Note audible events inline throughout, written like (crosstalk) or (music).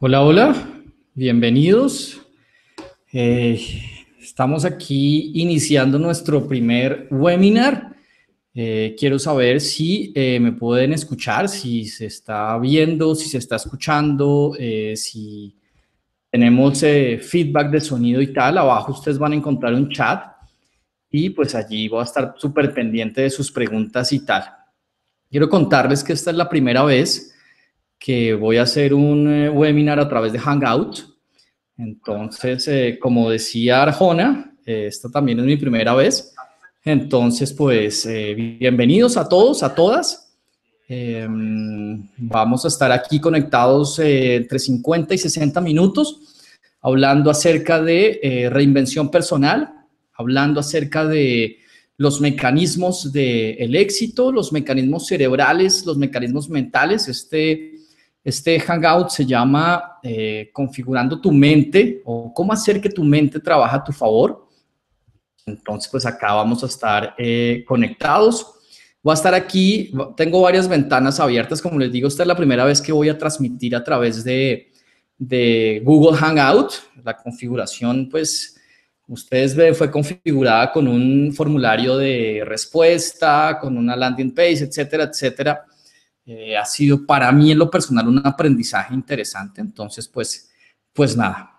Hola, hola, bienvenidos. Eh, estamos aquí iniciando nuestro primer webinar. Eh, quiero saber si eh, me pueden escuchar, si se está viendo, si se está escuchando, si tenemos feedback de sonido y tal. Abajo ustedes van a encontrar un chat y pues allí voy a estar súper pendiente de sus preguntas y tal. Quiero contarles que esta es la primera vez que voy a hacer un eh, webinar a través de Hangout. Entonces, eh, como decía Arjona, eh, esta también es mi primera vez. Entonces, pues, bienvenidos a todos, a todas. Em, vamos a estar aquí conectados entre 50 y 60 minutos hablando acerca de reinvención personal, hablando acerca de los mecanismos del de éxito, los mecanismos cerebrales, los mecanismos mentales, este este hangout se llama eh, Configurando tu mente o cómo hacer que tu mente trabaja a tu favor. Entonces, pues acá vamos a estar eh, conectados. Voy a estar aquí, tengo varias ventanas abiertas, como les digo, esta es la primera vez que voy a transmitir a través de, de Google Hangout. La configuración, pues, ustedes ven, fue configurada con un formulario de respuesta, con una landing page, etcétera, etcétera. Eh, ha sido para mí en lo personal un aprendizaje interesante. Entonces, pues, pues nada.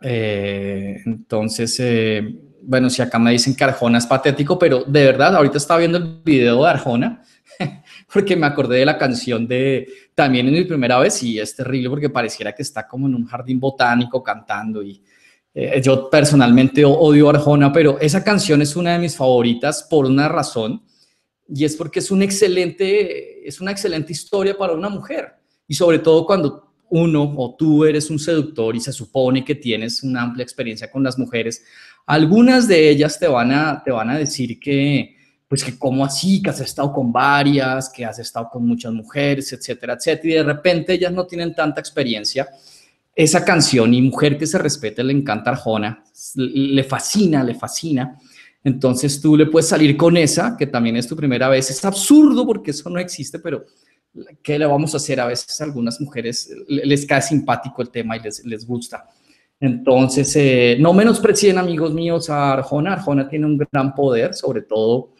Eh, entonces, eh, bueno, si acá me dicen que Arjona es patético, pero de verdad, ahorita estaba viendo el video de Arjona, (laughs) porque me acordé de la canción de también en mi primera vez y es terrible porque pareciera que está como en un jardín botánico cantando y yo personalmente odio Arjona, pero esa canción es una de mis favoritas por una razón y es porque es, un excelente, es una excelente historia para una mujer. Y sobre todo cuando uno o tú eres un seductor y se supone que tienes una amplia experiencia con las mujeres, algunas de ellas te van a, te van a decir que, pues que cómo así, que has estado con varias, que has estado con muchas mujeres, etcétera, etcétera, y de repente ellas no tienen tanta experiencia. Esa canción y Mujer que se respete le encanta Arjona, le fascina, le fascina. Entonces tú le puedes salir con esa, que también es tu primera vez. Es absurdo porque eso no existe, pero ¿qué le vamos a hacer? A veces a algunas mujeres eh, les cae simpático el tema y les, gusta. Entonces, eh, no menosprecien, amigos míos, a Arjona. Arjona tiene un gran poder, sobre todo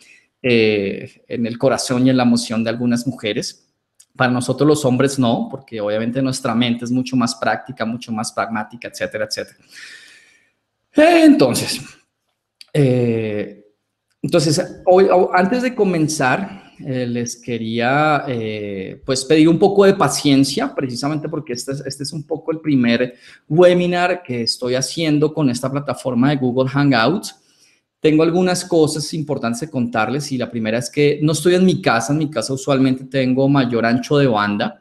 eh, en el corazón y en la emoción de algunas mujeres. Para nosotros los hombres no, porque obviamente nuestra mente es mucho más práctica, mucho más pragmática, etcétera, etcétera. Entonces, eh, entonces, hoy, oh, antes de comenzar, eh, les quería eh, pues pedir un poco de paciencia, precisamente porque este es, este es un poco el primer webinar que estoy haciendo con esta plataforma de Google Hangouts. Tengo algunas cosas importantes de contarles y la primera es que no estoy en mi casa, en mi casa usualmente tengo mayor ancho de banda.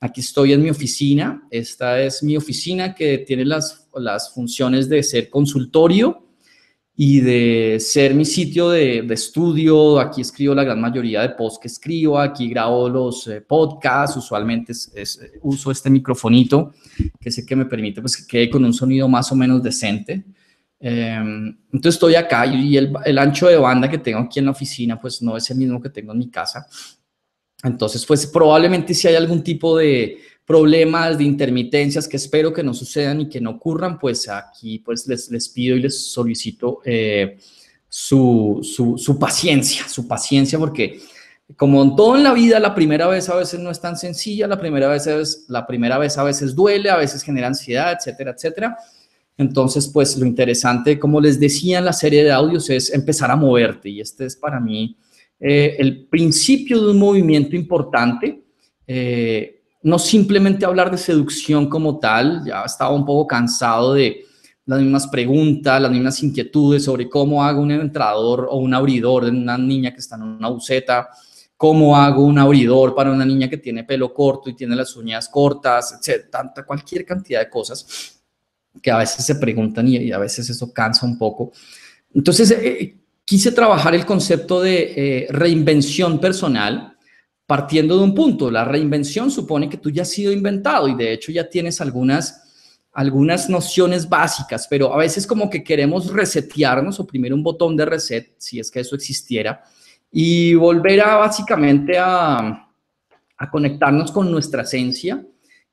Aquí estoy en mi oficina, esta es mi oficina que tiene las, las funciones de ser consultorio, y de ser mi sitio de, estudio. Aquí escribo la gran mayoría de posts que escribo, aquí grabo los eh, podcasts, usualmente uso este microfonito que sé que me permite pues, que quede con un sonido más o menos decente. Em, entonces estoy acá y el, el, ancho de banda que tengo aquí en la oficina pues no es el mismo que tengo en mi casa. Entonces pues probablemente si hay algún tipo de problemas de intermitencias que espero que no sucedan y que no ocurran, pues aquí pues les, les pido y les solicito eh, su, su, paciencia, su paciencia, porque como en todo en la vida, la primera vez a veces no es tan sencilla, la primera vez, la primera vez a veces duele, a veces genera ansiedad, etcétera, etcétera. Entonces, pues lo interesante, como les decía en la serie de audios, es empezar a moverte y este es para mí eh, el principio de un movimiento importante. Eh, no simplemente hablar de seducción como tal, ya estaba un poco cansado de las mismas preguntas, las mismas inquietudes sobre cómo hago un entrador o un abridor de una niña que está en una buceta, cómo hago un abridor para una niña que tiene pelo corto y tiene las uñas cortas, etc. Tanta, cualquier cantidad de cosas que a veces se preguntan y, a veces eso cansa un poco. Entonces, eh, eh, quise trabajar el concepto de eh, reinvención personal, partiendo de un punto. La reinvención supone que tú ya has sido inventado y de hecho ya tienes algunas algunas nociones básicas, pero a veces como que queremos resetearnos, primero un botón de reset, si es que eso existiera, y volver a básicamente a, a conectarnos con nuestra esencia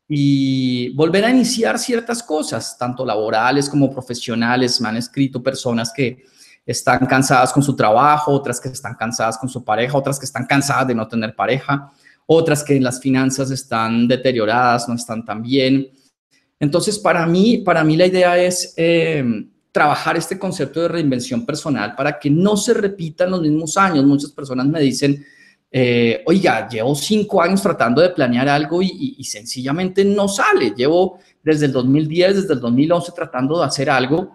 y volver a iniciar ciertas cosas, tanto laborales como profesionales. Me han escrito personas que, están cansadas con su trabajo, otras que están cansadas con su pareja, otras que están cansadas de no tener pareja, otras que las finanzas están deterioradas, no están tan bien. Entonces, para mí, para mí la idea es eh, trabajar este concepto de reinvención personal para que no se repitan los mismos años. Muchas personas me dicen, eh, oiga, llevo cinco años tratando de planear algo y, y, sencillamente no sale. Llevo desde el 2010, desde el 2011 tratando de hacer algo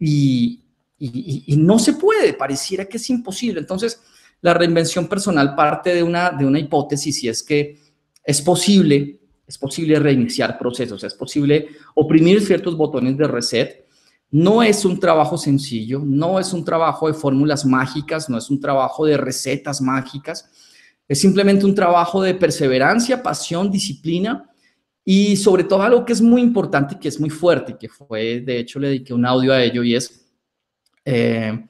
y, y, no se puede, pareciera que es imposible. Entonces, la reinvención personal parte de una, de una hipótesis y es que es posible, es posible reiniciar procesos, es posible oprimir ciertos botones de reset. No es un trabajo sencillo, no es un trabajo de fórmulas mágicas, no es un trabajo de recetas mágicas, es simplemente un trabajo de perseverancia, pasión, disciplina y sobre todo algo que es muy importante y que es muy fuerte, que fue, de hecho, le dediqué un audio a ello y es eh,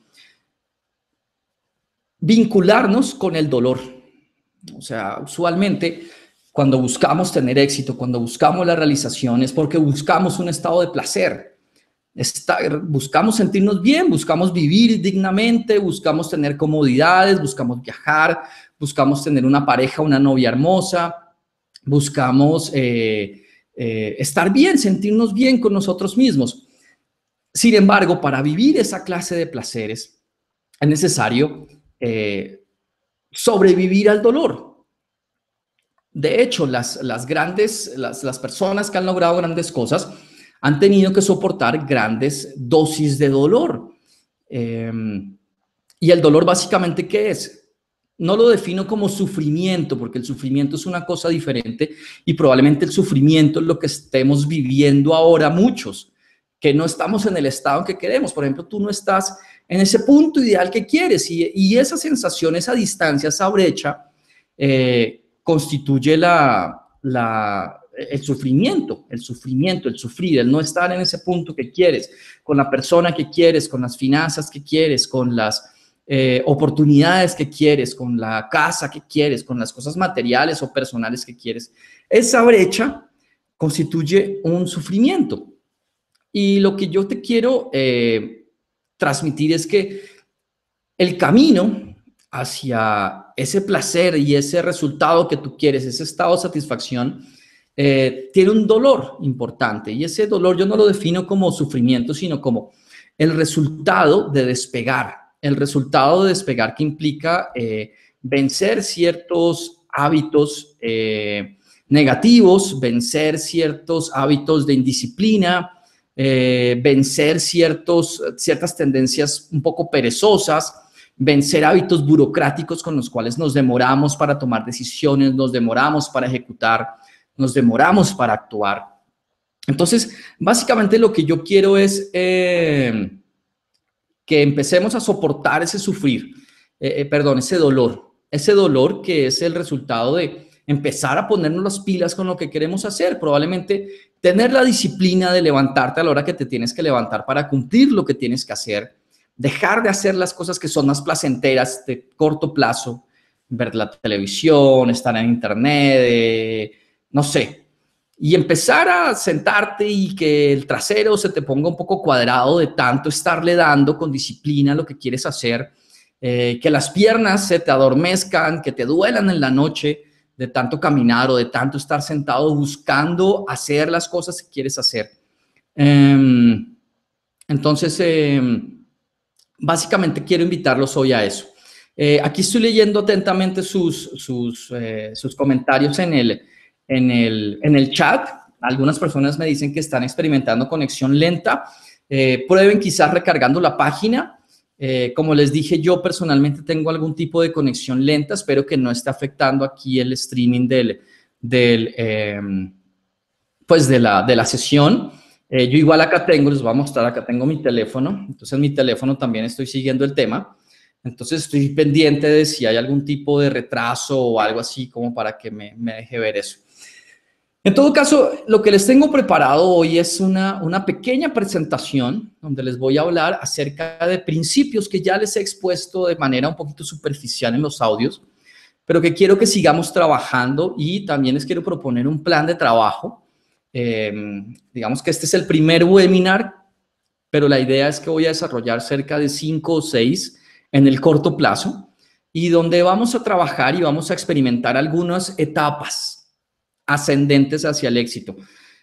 vincularnos con el dolor. O sea, usualmente cuando buscamos tener éxito, cuando buscamos la realización, es porque buscamos un estado de placer. buscamos sentirnos bien, buscamos vivir dignamente, buscamos tener comodidades, buscamos viajar, buscamos tener una pareja, una novia hermosa, buscamos eh, eh, estar bien, sentirnos bien con nosotros mismos. Sin embargo, para vivir esa clase de placeres es necesario eh, sobrevivir al dolor. De hecho, las, grandes, las, personas que han logrado grandes cosas han tenido que soportar grandes dosis de dolor. Em, y el dolor básicamente, ¿qué es? No lo defino como sufrimiento, porque el sufrimiento es una cosa diferente y probablemente el sufrimiento es lo que estemos viviendo ahora muchos que no estamos en el estado que queremos. Por ejemplo, tú no estás en ese punto ideal que quieres y, y esa sensación, esa distancia, esa brecha, eh, constituye la, el sufrimiento, el sufrimiento, el sufrir, el no estar en ese punto que quieres, con la persona que quieres, con las finanzas que quieres, con las eh, oportunidades que quieres, con la casa que quieres, con las cosas materiales o personales que quieres. Esa brecha constituye un sufrimiento. Y lo que yo te quiero eh, transmitir es que el camino hacia ese placer y ese resultado que tú quieres, ese estado de satisfacción, eh, tiene un dolor importante. Y ese dolor yo no lo defino como sufrimiento, sino como el resultado de despegar, el resultado de despegar que implica eh, vencer ciertos hábitos negativos, vencer ciertos hábitos de indisciplina, eh, vencer ciertos, ciertas tendencias un poco perezosas, vencer hábitos burocráticos con los cuales nos demoramos para tomar decisiones, nos demoramos para ejecutar, nos demoramos para actuar. Entonces, básicamente lo que yo quiero es eh, que empecemos a soportar ese sufrir, eh, perdón, ese dolor, ese dolor que es el resultado de empezar a ponernos las pilas con lo que queremos hacer. Probablemente tener la disciplina de levantarte a la hora que te tienes que levantar para cumplir lo que tienes que hacer, dejar de hacer las cosas que son más placenteras de corto plazo, ver la televisión, estar en internet, eh, no sé, y empezar a sentarte y que el trasero se te ponga un poco cuadrado de tanto estarle dando con disciplina lo que quieres hacer, eh, que las piernas se te adormezcan, que te duelan en la noche de tanto caminar o de tanto estar sentado buscando hacer las cosas que quieres hacer. Em, entonces, em, básicamente quiero invitarlos hoy a eso. Eh, aquí estoy leyendo atentamente sus, sus, eh, comentarios en el, el, en el chat. Algunas personas me dicen que están experimentando conexión lenta. Eh, prueben quizás recargando la página. Eh, como les dije, yo personalmente tengo algún tipo de conexión lenta, espero que no esté afectando aquí el streaming em, pues de la, de sesión. Eh, yo igual acá tengo, les voy a mostrar, acá tengo mi teléfono, entonces mi teléfono también estoy siguiendo el tema. Entonces estoy pendiente de si hay algún tipo de retraso o algo así como para que me deje ver eso. En todo caso, lo que les tengo preparado hoy es una, pequeña presentación donde les voy a hablar acerca de principios que ya les he expuesto de manera un poquito superficial en los audios, pero que quiero que sigamos trabajando y también les quiero proponer un plan de trabajo. Em, digamos que este es el primer webinar, pero la idea es que voy a desarrollar cerca de cinco o seis en el corto plazo y donde vamos a trabajar y vamos a experimentar algunas etapas ascendentes hacia el éxito.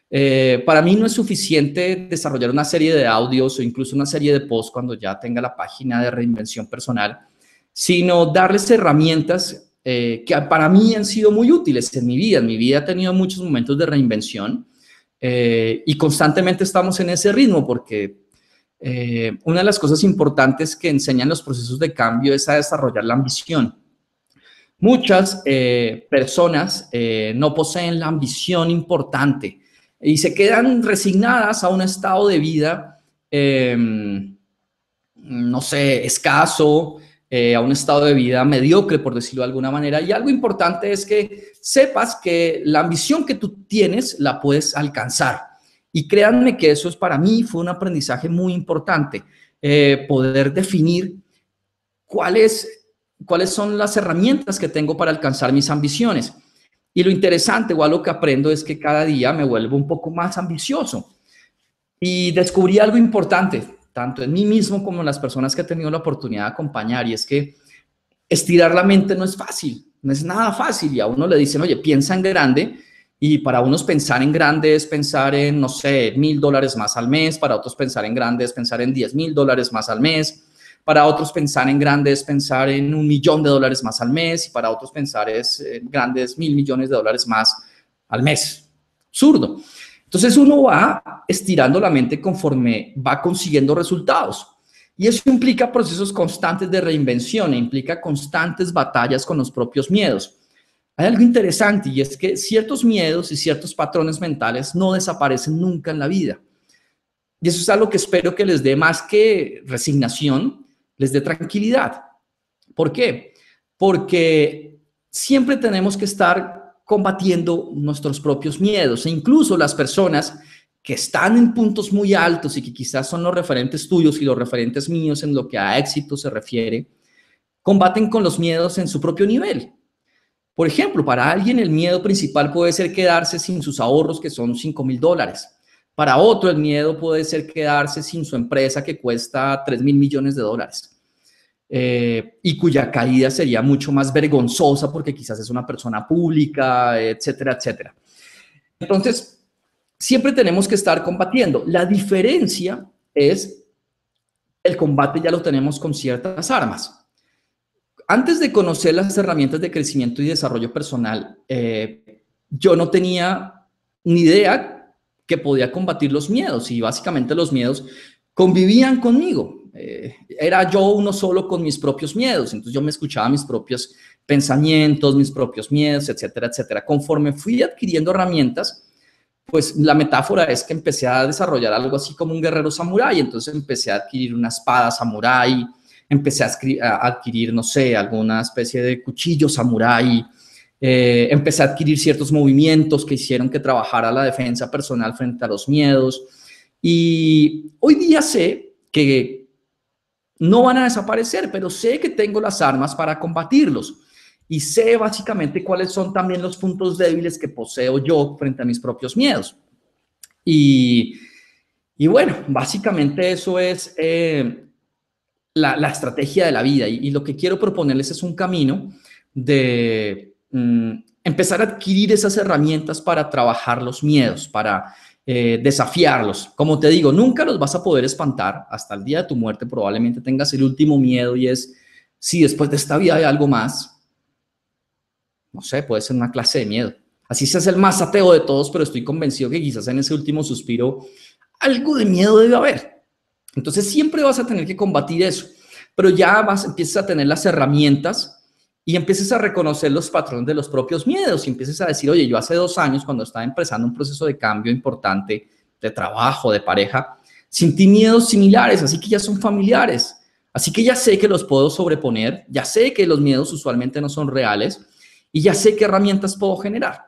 Eh, para mí no es suficiente desarrollar una serie de audios o incluso una serie de posts cuando ya tenga la página de reinvención personal, sino darles herramientas eh, que para mí han sido muy útiles en mi vida. En mi vida ha tenido muchos momentos de reinvención eh, y constantemente estamos en ese ritmo porque una de las cosas importantes que enseñan los procesos de cambio es a desarrollar la ambición. Muchas eh, personas eh, no poseen la ambición importante y se quedan resignadas a un estado de vida, em, no sé, escaso, eh, a un estado de vida mediocre, por decirlo de alguna manera. Y algo importante es que sepas que la ambición que tú tienes la puedes alcanzar. Y créanme que eso es para mí fue un aprendizaje muy importante, poder definir cuál es cuáles son las herramientas que tengo para alcanzar mis ambiciones. Y lo interesante o algo que aprendo es que cada día me vuelvo un poco más ambicioso. Y descubrí algo importante, tanto en mí mismo como en las personas que he tenido la oportunidad de acompañar, y es que estirar la mente no es fácil, no es nada fácil. Y a uno le dicen, oye, piensa en grande, y para unos pensar en grande es pensar en, no sé, mil dólares más al mes, para otros pensar en grande es pensar en diez mil dólares más al mes, para otros pensar en grandes, pensar en un millón de dólares más al mes y para otros pensar es en eh, grandes mil millones de dólares más al mes. Absurdo. Entonces uno va estirando la mente conforme va consiguiendo resultados. Y eso implica procesos constantes de reinvención e implica constantes batallas con los propios miedos. Hay algo interesante y es que ciertos miedos y ciertos patrones mentales no desaparecen nunca en la vida. Y eso es algo que espero que les dé más que resignación, de tranquilidad. ¿Por qué? Porque siempre tenemos que estar combatiendo nuestros propios miedos e incluso las personas que están en puntos muy altos y que quizás son los referentes tuyos y los referentes míos en lo que a éxito se refiere, combaten con los miedos en su propio nivel. Por ejemplo, para alguien el miedo principal puede ser quedarse sin sus ahorros, que son 5 mil dólares. Para otro el miedo puede ser quedarse sin su empresa, que cuesta 3 mil millones de dólares. Eh, y cuya caída sería mucho más vergonzosa porque quizás es una persona pública, etcétera, etcétera. Entonces, siempre tenemos que estar combatiendo. La diferencia es el combate ya lo tenemos con ciertas armas. Antes de conocer las herramientas de crecimiento y desarrollo personal, eh, yo no tenía ni idea que podía combatir los miedos y básicamente los miedos convivían conmigo. Eh, era yo uno solo con mis propios miedos, entonces yo me escuchaba mis propios pensamientos, mis propios miedos, etcétera, etcétera. Conforme fui adquiriendo herramientas, pues la metáfora es que empecé a desarrollar algo así como un guerrero samurái, entonces empecé a adquirir una espada samurái, empecé a, adquirir, no sé, alguna especie de cuchillo samurái, eh, empecé a adquirir ciertos movimientos que hicieron que trabajara la defensa personal frente a los miedos. Y hoy día sé que no van a desaparecer, pero sé que tengo las armas para combatirlos y sé básicamente cuáles son también los puntos débiles que poseo yo frente a mis propios miedos. Y, bueno, básicamente eso es eh, la, estrategia de la vida y, lo que quiero proponerles es un camino de mm, empezar a adquirir esas herramientas para trabajar los miedos, para eh, desafiarlos. Como te digo, nunca los vas a poder espantar. Hasta el día de tu muerte probablemente tengas el último miedo y es, si después de esta vida hay algo más, no sé, puede ser una clase de miedo. Así seas el más ateo de todos, pero estoy convencido que quizás en ese último suspiro algo de miedo debe haber. Entonces siempre vas a tener que combatir eso, pero ya vas, empiezas a tener las herramientas y empieces a reconocer los patrones de los propios miedos y empieces a decir, oye, yo hace dos años cuando estaba empezando un proceso de cambio importante de trabajo, de pareja, sentí miedos similares, así que ya son familiares. Así que ya sé que los puedo sobreponer, ya sé que los miedos usualmente no son reales y ya sé qué herramientas puedo generar.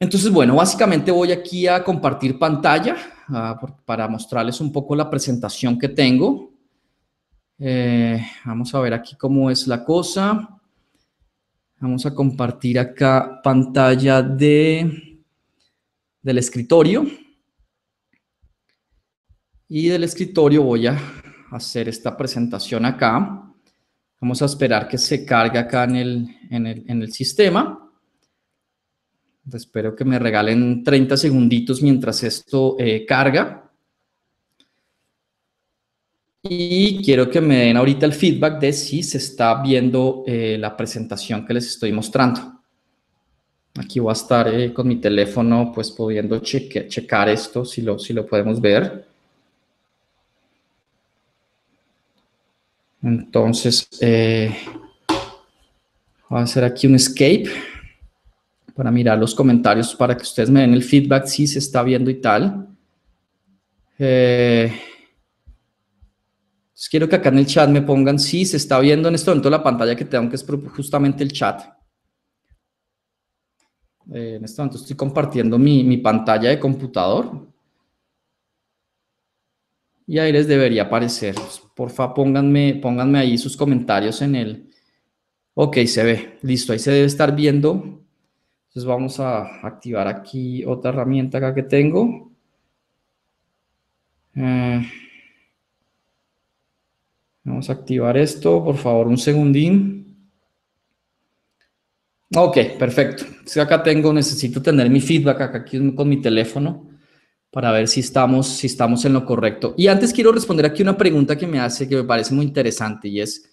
Entonces, bueno, básicamente voy aquí a compartir pantalla ah, para mostrarles un poco la presentación que tengo. Eh, vamos a ver aquí cómo es la cosa. Vamos a compartir acá pantalla de, del escritorio. Y del escritorio voy a hacer esta presentación acá. Vamos a esperar que se cargue acá en el, en el sistema. Espero que me regalen 30 segunditos mientras esto eh, carga. Y quiero que me den ahorita el feedback de si se está viendo eh, la presentación que les estoy mostrando. Aquí voy a estar eh, con mi teléfono, pues pudiendo checar esto, si lo, si lo podemos ver. Entonces, eh, voy a hacer aquí un escape para mirar los comentarios, para que ustedes me den el feedback si se está viendo y tal. Eh, entonces quiero que acá en el chat me pongan si se está viendo en este momento la pantalla que tengo, que es justamente el chat. Eh, en este momento estoy compartiendo mi, pantalla de computador. Y ahí les debería aparecer. Porfa, pónganme, pónganme ahí sus comentarios en el... Ok, se ve. Listo, ahí se debe estar viendo. Entonces vamos a activar aquí otra herramienta que tengo. Eh... Vamos a activar esto, por favor, un segundín. Ok, perfecto. si acá tengo, necesito tener mi feedback acá aquí con mi teléfono para ver si estamos, si estamos en lo correcto. Y antes quiero responder aquí una pregunta que me hace que me parece muy interesante y es,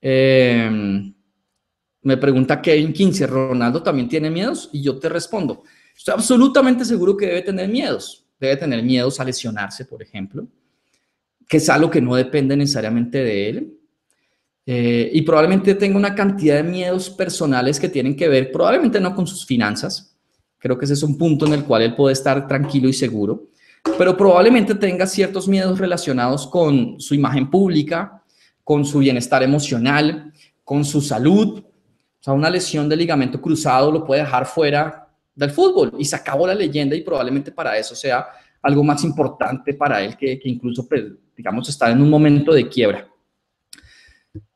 em, me pregunta Kevin 15, ¿Ronaldo también tiene miedos? Y yo te respondo, estoy absolutamente seguro que debe tener miedos. Debe tener miedos a lesionarse, por ejemplo que es algo que no depende necesariamente de él. Eh, y probablemente tenga una cantidad de miedos personales que tienen que ver, probablemente no con sus finanzas, creo que ese es un punto en el cual él puede estar tranquilo y seguro, pero probablemente tenga ciertos miedos relacionados con su imagen pública, con su bienestar emocional, con su salud. O sea, una lesión de ligamento cruzado lo puede dejar fuera del fútbol y se acabó la leyenda y probablemente para eso sea algo más importante para él que, incluso, pues, digamos, estar en un momento de quiebra.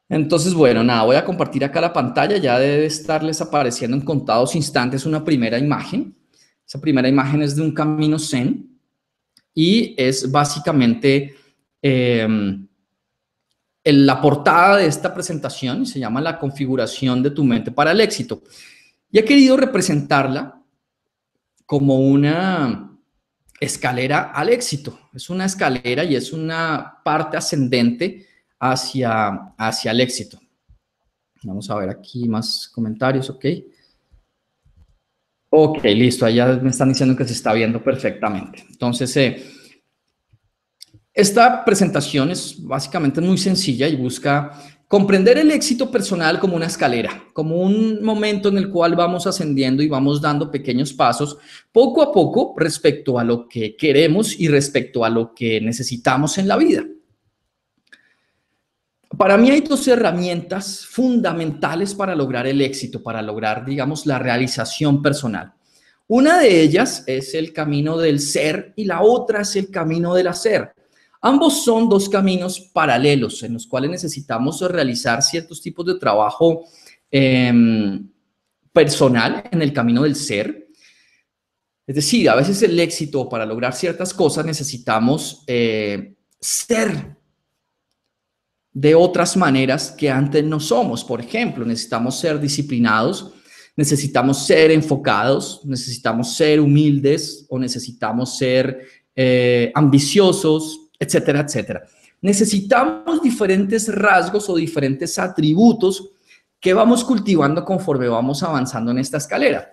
Entonces, bueno, nada, voy a compartir acá la pantalla, ya debe estarles apareciendo en contados instantes una primera imagen. Esa primera imagen es de un camino zen y es básicamente em, la portada de esta presentación, se llama La configuración de tu mente para el éxito. Y he querido representarla como una escalera al éxito. Es una escalera y es una parte ascendente hacia, hacia el éxito. Vamos a ver aquí más comentarios, ok. Ok, listo, allá me están diciendo que se está viendo perfectamente. Entonces, eh, esta presentación es básicamente muy sencilla y busca Comprender el éxito personal como una escalera, como un momento en el cual vamos ascendiendo y vamos dando pequeños pasos poco a poco respecto a lo que queremos y respecto a lo que necesitamos en la vida. Para mí hay dos herramientas fundamentales para lograr el éxito, para lograr, digamos, la realización personal. Una de ellas es el camino del ser y la otra es el camino del hacer. Ambos son dos caminos paralelos en los cuales necesitamos realizar ciertos tipos de trabajo em, personal en el camino del ser. Es decir, a veces el éxito para lograr ciertas cosas necesitamos eh, ser de otras maneras que antes no somos. Por ejemplo, necesitamos ser disciplinados, necesitamos ser enfocados, necesitamos ser humildes o necesitamos ser eh, ambiciosos, etcétera, etcétera. Necesitamos diferentes rasgos o diferentes atributos que vamos cultivando conforme vamos avanzando en esta escalera.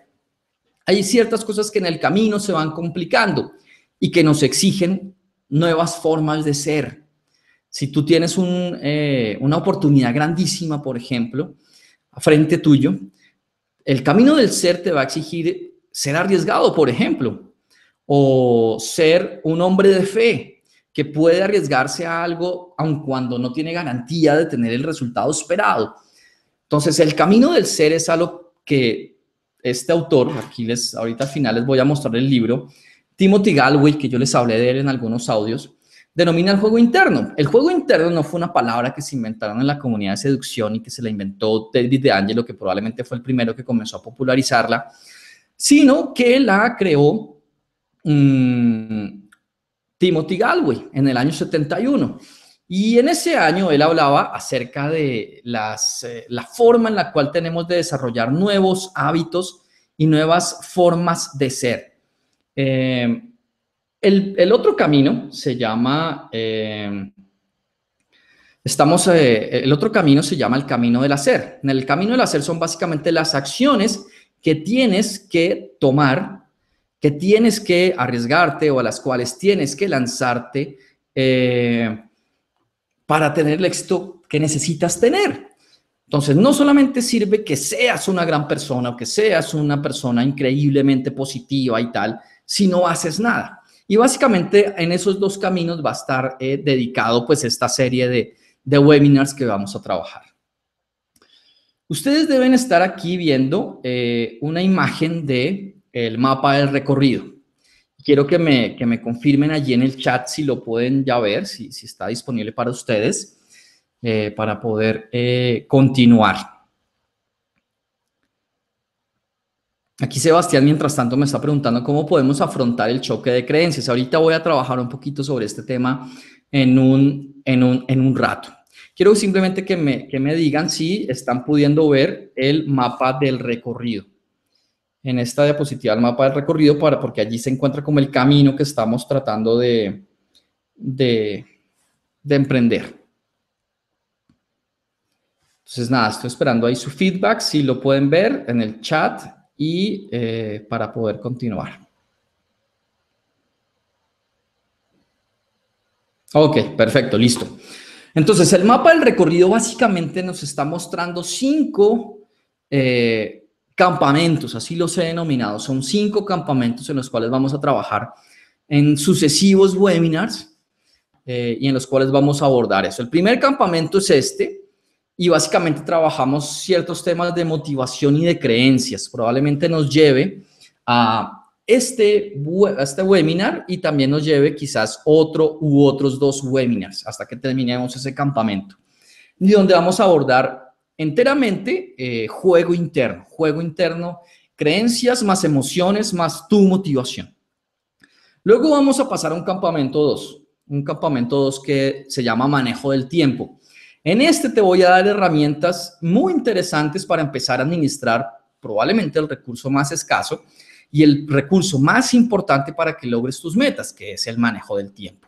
Hay ciertas cosas que en el camino se van complicando y que nos exigen nuevas formas de ser. Si tú tienes eh, una oportunidad grandísima, por ejemplo, frente tuyo, el camino del ser te va a exigir ser arriesgado, por ejemplo, o ser un hombre de fe, que puede arriesgarse a algo aun cuando no tiene garantía de tener el resultado esperado. Entonces, el camino del ser es algo que este autor, aquí les, ahorita al final les voy a mostrar el libro, Timothy Galway, que yo les hablé de él en algunos audios, denomina el juego interno. El juego interno no fue una palabra que se inventaron en la comunidad de seducción y que se la inventó David angelo que probablemente fue el primero que comenzó a popularizarla, sino que la creó mm, Timothy Galway en el año 71. Y en ese año él hablaba acerca de las, eh, la forma en la cual tenemos de desarrollar nuevos hábitos y nuevas formas de ser. Eh, el, el, otro camino se llama, eh, estamos, el otro camino se llama el camino del hacer. En el camino del hacer son básicamente las acciones que tienes que tomar que tienes que arriesgarte o a las cuales tienes que lanzarte eh, para tener el éxito que necesitas tener. Entonces, no solamente sirve que seas una gran persona o que seas una persona increíblemente positiva y tal, si no haces nada. Y básicamente en esos dos caminos va a estar eh, dedicado pues esta serie de, webinars que vamos a trabajar. Ustedes deben estar aquí viendo eh, una imagen de el mapa del recorrido. Quiero que me, confirmen allí en el chat si lo pueden ya ver, si, está disponible para ustedes, eh, para poder eh, continuar. Aquí Sebastián, mientras tanto, me está preguntando cómo podemos afrontar el choque de creencias. Ahorita voy a trabajar un poquito sobre este tema en un, en un, rato. Quiero simplemente que me digan si están pudiendo ver el mapa del recorrido en esta diapositiva el mapa del recorrido para, porque allí se encuentra como el camino que estamos tratando de, de, emprender. Entonces, nada, estoy esperando ahí su feedback, si lo pueden ver en el chat y eh, para poder continuar. Ok, perfecto, listo. Entonces, el mapa del recorrido básicamente nos está mostrando cinco eh, campamentos, así los he denominado. Son cinco campamentos en los cuales vamos a trabajar en sucesivos webinars eh, y en los cuales vamos a abordar eso. El primer campamento es este y básicamente trabajamos ciertos temas de motivación y de creencias. Probablemente nos lleve a este, a este webinar y también nos lleve quizás otro u otros dos webinars hasta que terminemos ese campamento y donde vamos a abordar enteramente eh, juego interno, juego interno, creencias más emociones más tu motivación. Luego vamos a pasar a un campamento 2, un campamento 2 que se llama manejo del tiempo. En este te voy a dar herramientas muy interesantes para empezar a administrar probablemente el recurso más escaso y el recurso más importante para que logres tus metas, que es el manejo del tiempo.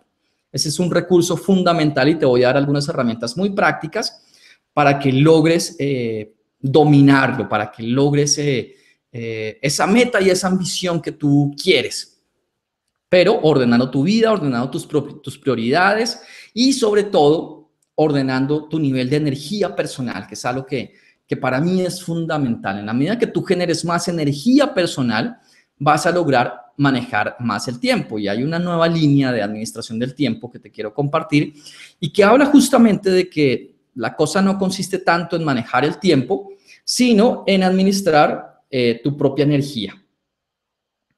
Ese es un recurso fundamental y te voy a dar algunas herramientas muy prácticas para que logres eh, dominarlo, para que logres eh, eh, esa meta y esa ambición que tú quieres. Pero ordenando tu vida, ordenando tus, tus prioridades y sobre todo ordenando tu nivel de energía personal, que es algo que, que para mí es fundamental. En la medida que tú generes más energía personal, vas a lograr manejar más el tiempo. Y hay una nueva línea de administración del tiempo que te quiero compartir y que habla justamente de que la cosa no consiste tanto en manejar el tiempo, sino en administrar eh, tu propia energía.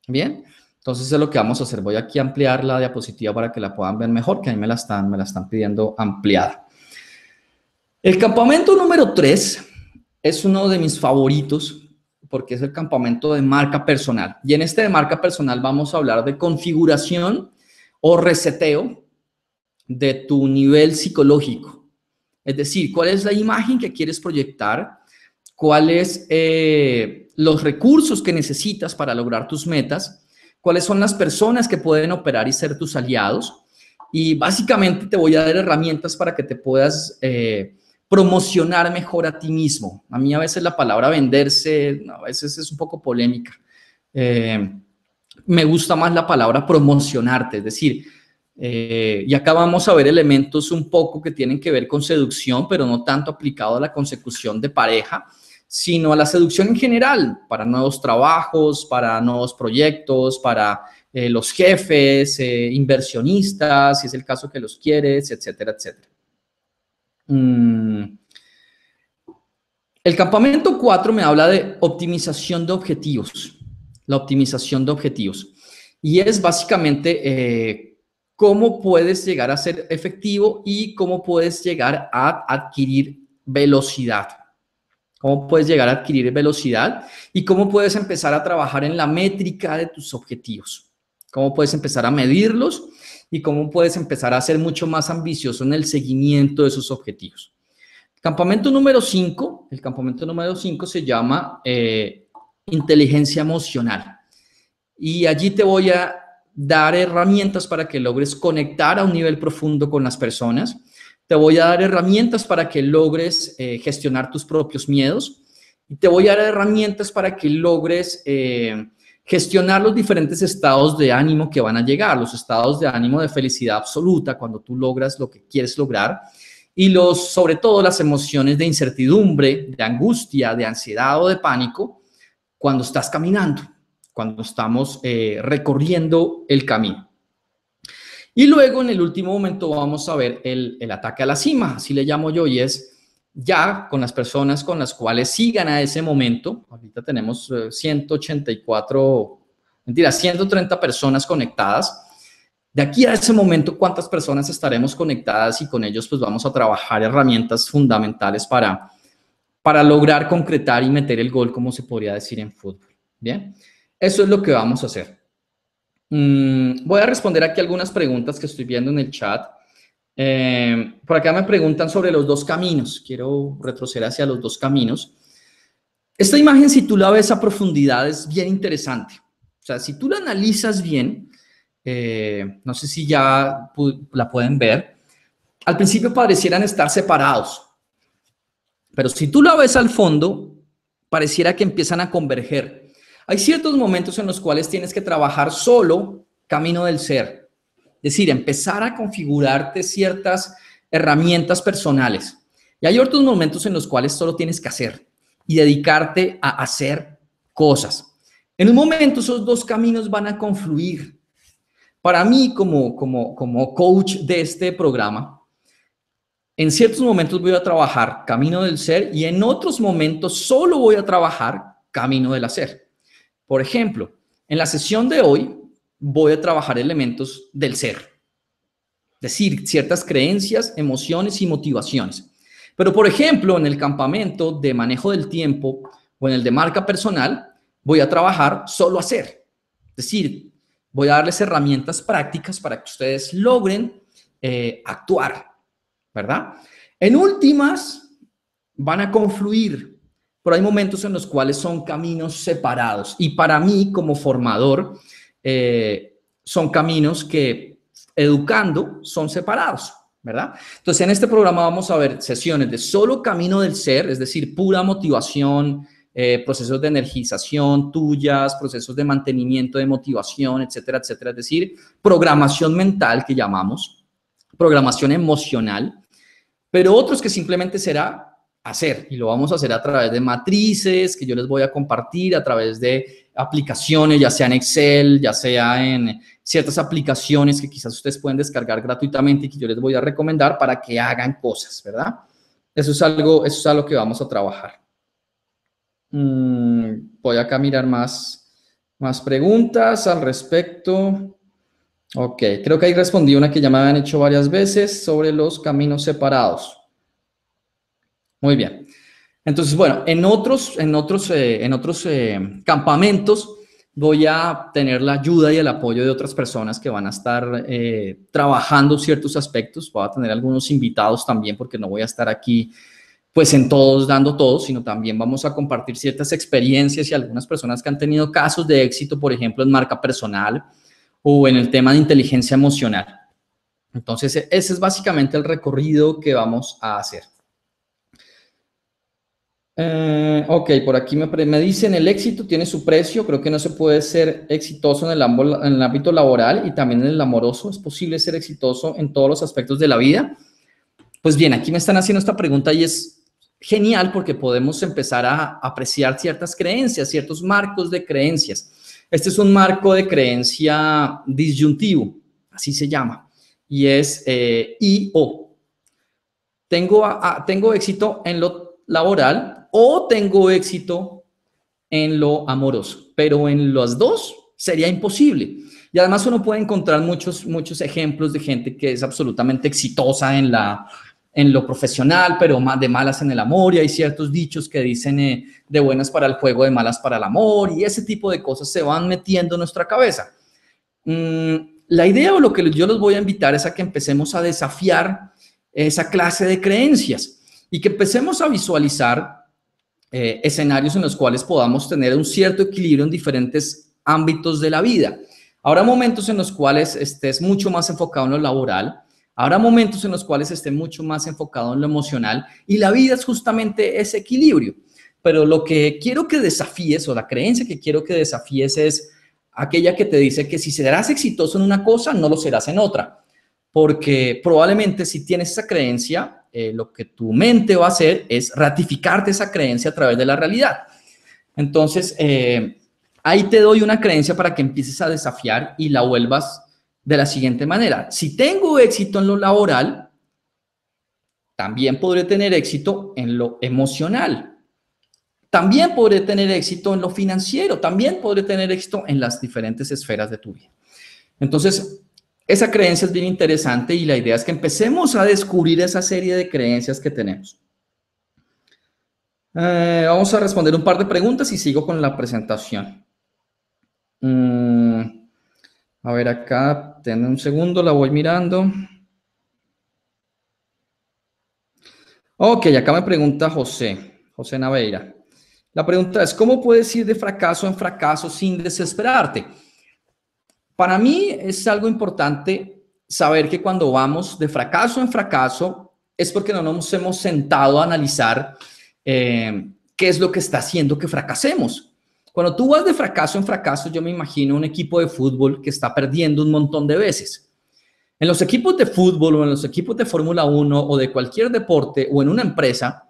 Bien, entonces es lo que vamos a hacer. Voy aquí a ampliar la diapositiva para que la puedan ver mejor, que ahí me la están, me la están pidiendo ampliada. El campamento número 3 es uno de mis favoritos porque es el campamento de marca personal. Y en este de marca personal vamos a hablar de configuración o reseteo de tu nivel psicológico es decir, cuál es la imagen que quieres proyectar, cuáles eh, los recursos que necesitas para lograr tus metas, cuáles son las personas que pueden operar y ser tus aliados. Y básicamente te voy a dar herramientas para que te puedas eh, promocionar mejor a ti mismo. A mí a veces la palabra venderse, a veces es un poco polémica. Eh, me gusta más la palabra promocionarte, es decir, eh, y acá vamos a ver elementos un poco que tienen que ver con seducción, pero no tanto aplicado a la consecución de pareja, sino a la seducción en general, para nuevos trabajos, para nuevos proyectos, para eh, los jefes, eh, inversionistas, si es el caso que los quieres, etcétera, etcétera. Mm. El campamento 4 me habla de optimización de objetivos, la optimización de objetivos. Y es básicamente cómo puedes llegar a ser efectivo y cómo puedes llegar a adquirir velocidad. Cómo puedes llegar a adquirir velocidad y cómo puedes empezar a trabajar en la métrica de tus objetivos. Cómo puedes empezar a medirlos y cómo puedes empezar a ser mucho más ambicioso en el seguimiento de esos objetivos. Campamento número 5, el campamento número 5 se llama eh, inteligencia emocional. Y allí te voy a dar herramientas para que logres conectar a un nivel profundo con las personas. Te voy a dar herramientas para que logres eh, gestionar tus propios miedos. Y te voy a dar herramientas para que logres eh, gestionar los diferentes estados de ánimo que van a llegar, los estados de ánimo de felicidad absoluta cuando tú logras lo que quieres lograr y los, sobre todo las emociones de incertidumbre, de angustia, de ansiedad o de pánico cuando estás caminando cuando estamos eh, recorriendo el camino. Y luego en el último momento vamos a ver el, ataque a la cima, así le llamo yo, y es ya con las personas con las cuales sigan a ese momento, ahorita tenemos 184, eh, mentira, 130 personas conectadas, de aquí a ese momento, ¿cuántas personas estaremos conectadas? Y con ellos, pues vamos a trabajar herramientas fundamentales para, para lograr concretar y meter el gol, como se podría decir en fútbol. Bien, eso es lo que vamos a hacer. Mm, voy a responder aquí algunas preguntas que estoy viendo en el chat. Eh, por acá me preguntan sobre los dos caminos. Quiero retroceder hacia los dos caminos. Esta imagen, si tú la ves a profundidad, es bien interesante. O sea, si tú la analizas bien, eh, no sé si ya la pueden ver, al principio parecieran estar separados. Pero si tú la ves al fondo, pareciera que empiezan a converger. Hay ciertos momentos en los cuales tienes que trabajar solo camino del ser. Es decir, empezar a configurarte ciertas herramientas personales. Y hay otros momentos en los cuales solo tienes que hacer y dedicarte a hacer cosas. En un momento esos dos caminos van a confluir. Para mí, como, como, como coach de este programa, en ciertos momentos voy a trabajar camino del ser y en otros momentos solo voy a trabajar camino del hacer. Por ejemplo, en la sesión de hoy voy a trabajar elementos del ser, es decir, ciertas creencias, emociones y motivaciones. Pero, por ejemplo, en el campamento de manejo del tiempo o en el de marca personal, voy a trabajar solo hacer. Es decir, voy a darles herramientas prácticas para que ustedes logren eh, actuar, ¿verdad? En últimas, van a confluir pero hay momentos en los cuales son caminos separados. Y para mí, como formador, eh, son caminos que educando son separados, ¿verdad? Entonces, en este programa vamos a ver sesiones de solo camino del ser, es decir, pura motivación, eh, procesos de energización tuyas, procesos de mantenimiento de motivación, etcétera, etcétera. Es decir, programación mental que llamamos, programación emocional, pero otros que simplemente será hacer y lo vamos a hacer a través de matrices que yo les voy a compartir, a través de aplicaciones, ya sea en Excel, ya sea en ciertas aplicaciones que quizás ustedes pueden descargar gratuitamente y que yo les voy a recomendar para que hagan cosas, ¿verdad? Eso es algo, eso es algo que vamos a trabajar. Mm, voy acá a mirar más, más preguntas al respecto. Ok, creo que ahí respondí una que ya me habían hecho varias veces sobre los caminos separados. Muy bien. Entonces, bueno, en otros, en otros, eh, en otros eh, campamentos voy a tener la ayuda y el apoyo de otras personas que van a estar eh, trabajando ciertos aspectos. Voy a tener algunos invitados también porque no voy a estar aquí pues en todos dando todos, sino también vamos a compartir ciertas experiencias y algunas personas que han tenido casos de éxito, por ejemplo, en marca personal o en el tema de inteligencia emocional. Entonces, ese es básicamente el recorrido que vamos a hacer. Eh, ok, por aquí me, me, dicen el éxito tiene su precio, creo que no se puede ser exitoso en el, en el, ámbito laboral y también en el amoroso, es posible ser exitoso en todos los aspectos de la vida. Pues bien, aquí me están haciendo esta pregunta y es genial porque podemos empezar a apreciar ciertas creencias, ciertos marcos de creencias. Este es un marco de creencia disyuntivo, así se llama, y es eh, I o. Tengo, tengo éxito en lo laboral o tengo éxito en lo amoroso, pero en los dos sería imposible. Y además uno puede encontrar muchos, muchos ejemplos de gente que es absolutamente exitosa en, la, en lo profesional, pero de malas en el amor, y hay ciertos dichos que dicen eh, de buenas para el juego, de malas para el amor, y ese tipo de cosas se van metiendo en nuestra cabeza. Mm, la idea o lo que yo los voy a invitar es a que empecemos a desafiar esa clase de creencias y que empecemos a visualizar eh, escenarios en los cuales podamos tener un cierto equilibrio en diferentes ámbitos de la vida. Habrá momentos en los cuales estés mucho más enfocado en lo laboral, habrá momentos en los cuales estés mucho más enfocado en lo emocional y la vida es justamente ese equilibrio. Pero lo que quiero que desafíes o la creencia que quiero que desafíes es aquella que te dice que si serás exitoso en una cosa, no lo serás en otra porque probablemente si tienes esa creencia, eh, lo que tu mente va a hacer es ratificarte esa creencia a través de la realidad. Entonces, eh, ahí te doy una creencia para que empieces a desafiar y la vuelvas de la siguiente manera. Si tengo éxito en lo laboral, también podré tener éxito en lo emocional. También podré tener éxito en lo financiero, también podré tener éxito en las diferentes esferas de tu vida. Entonces, esa creencia es bien interesante y la idea es que empecemos a descubrir esa serie de creencias que tenemos. Eh, vamos a responder un par de preguntas y sigo con la presentación. Mm, a ver, acá, ten un segundo, la voy mirando. Ok, acá me pregunta José, José Naveira. La pregunta es, ¿cómo puedes ir de fracaso en fracaso sin desesperarte? Para mí es algo importante saber que cuando vamos de fracaso en fracaso es porque no nos hemos sentado a analizar eh, qué es lo que está haciendo que fracasemos. Cuando tú vas de fracaso en fracaso, yo me imagino un equipo de fútbol que está perdiendo un montón de veces. En los equipos de fútbol o en los equipos de Fórmula 1 o de cualquier deporte o en una empresa,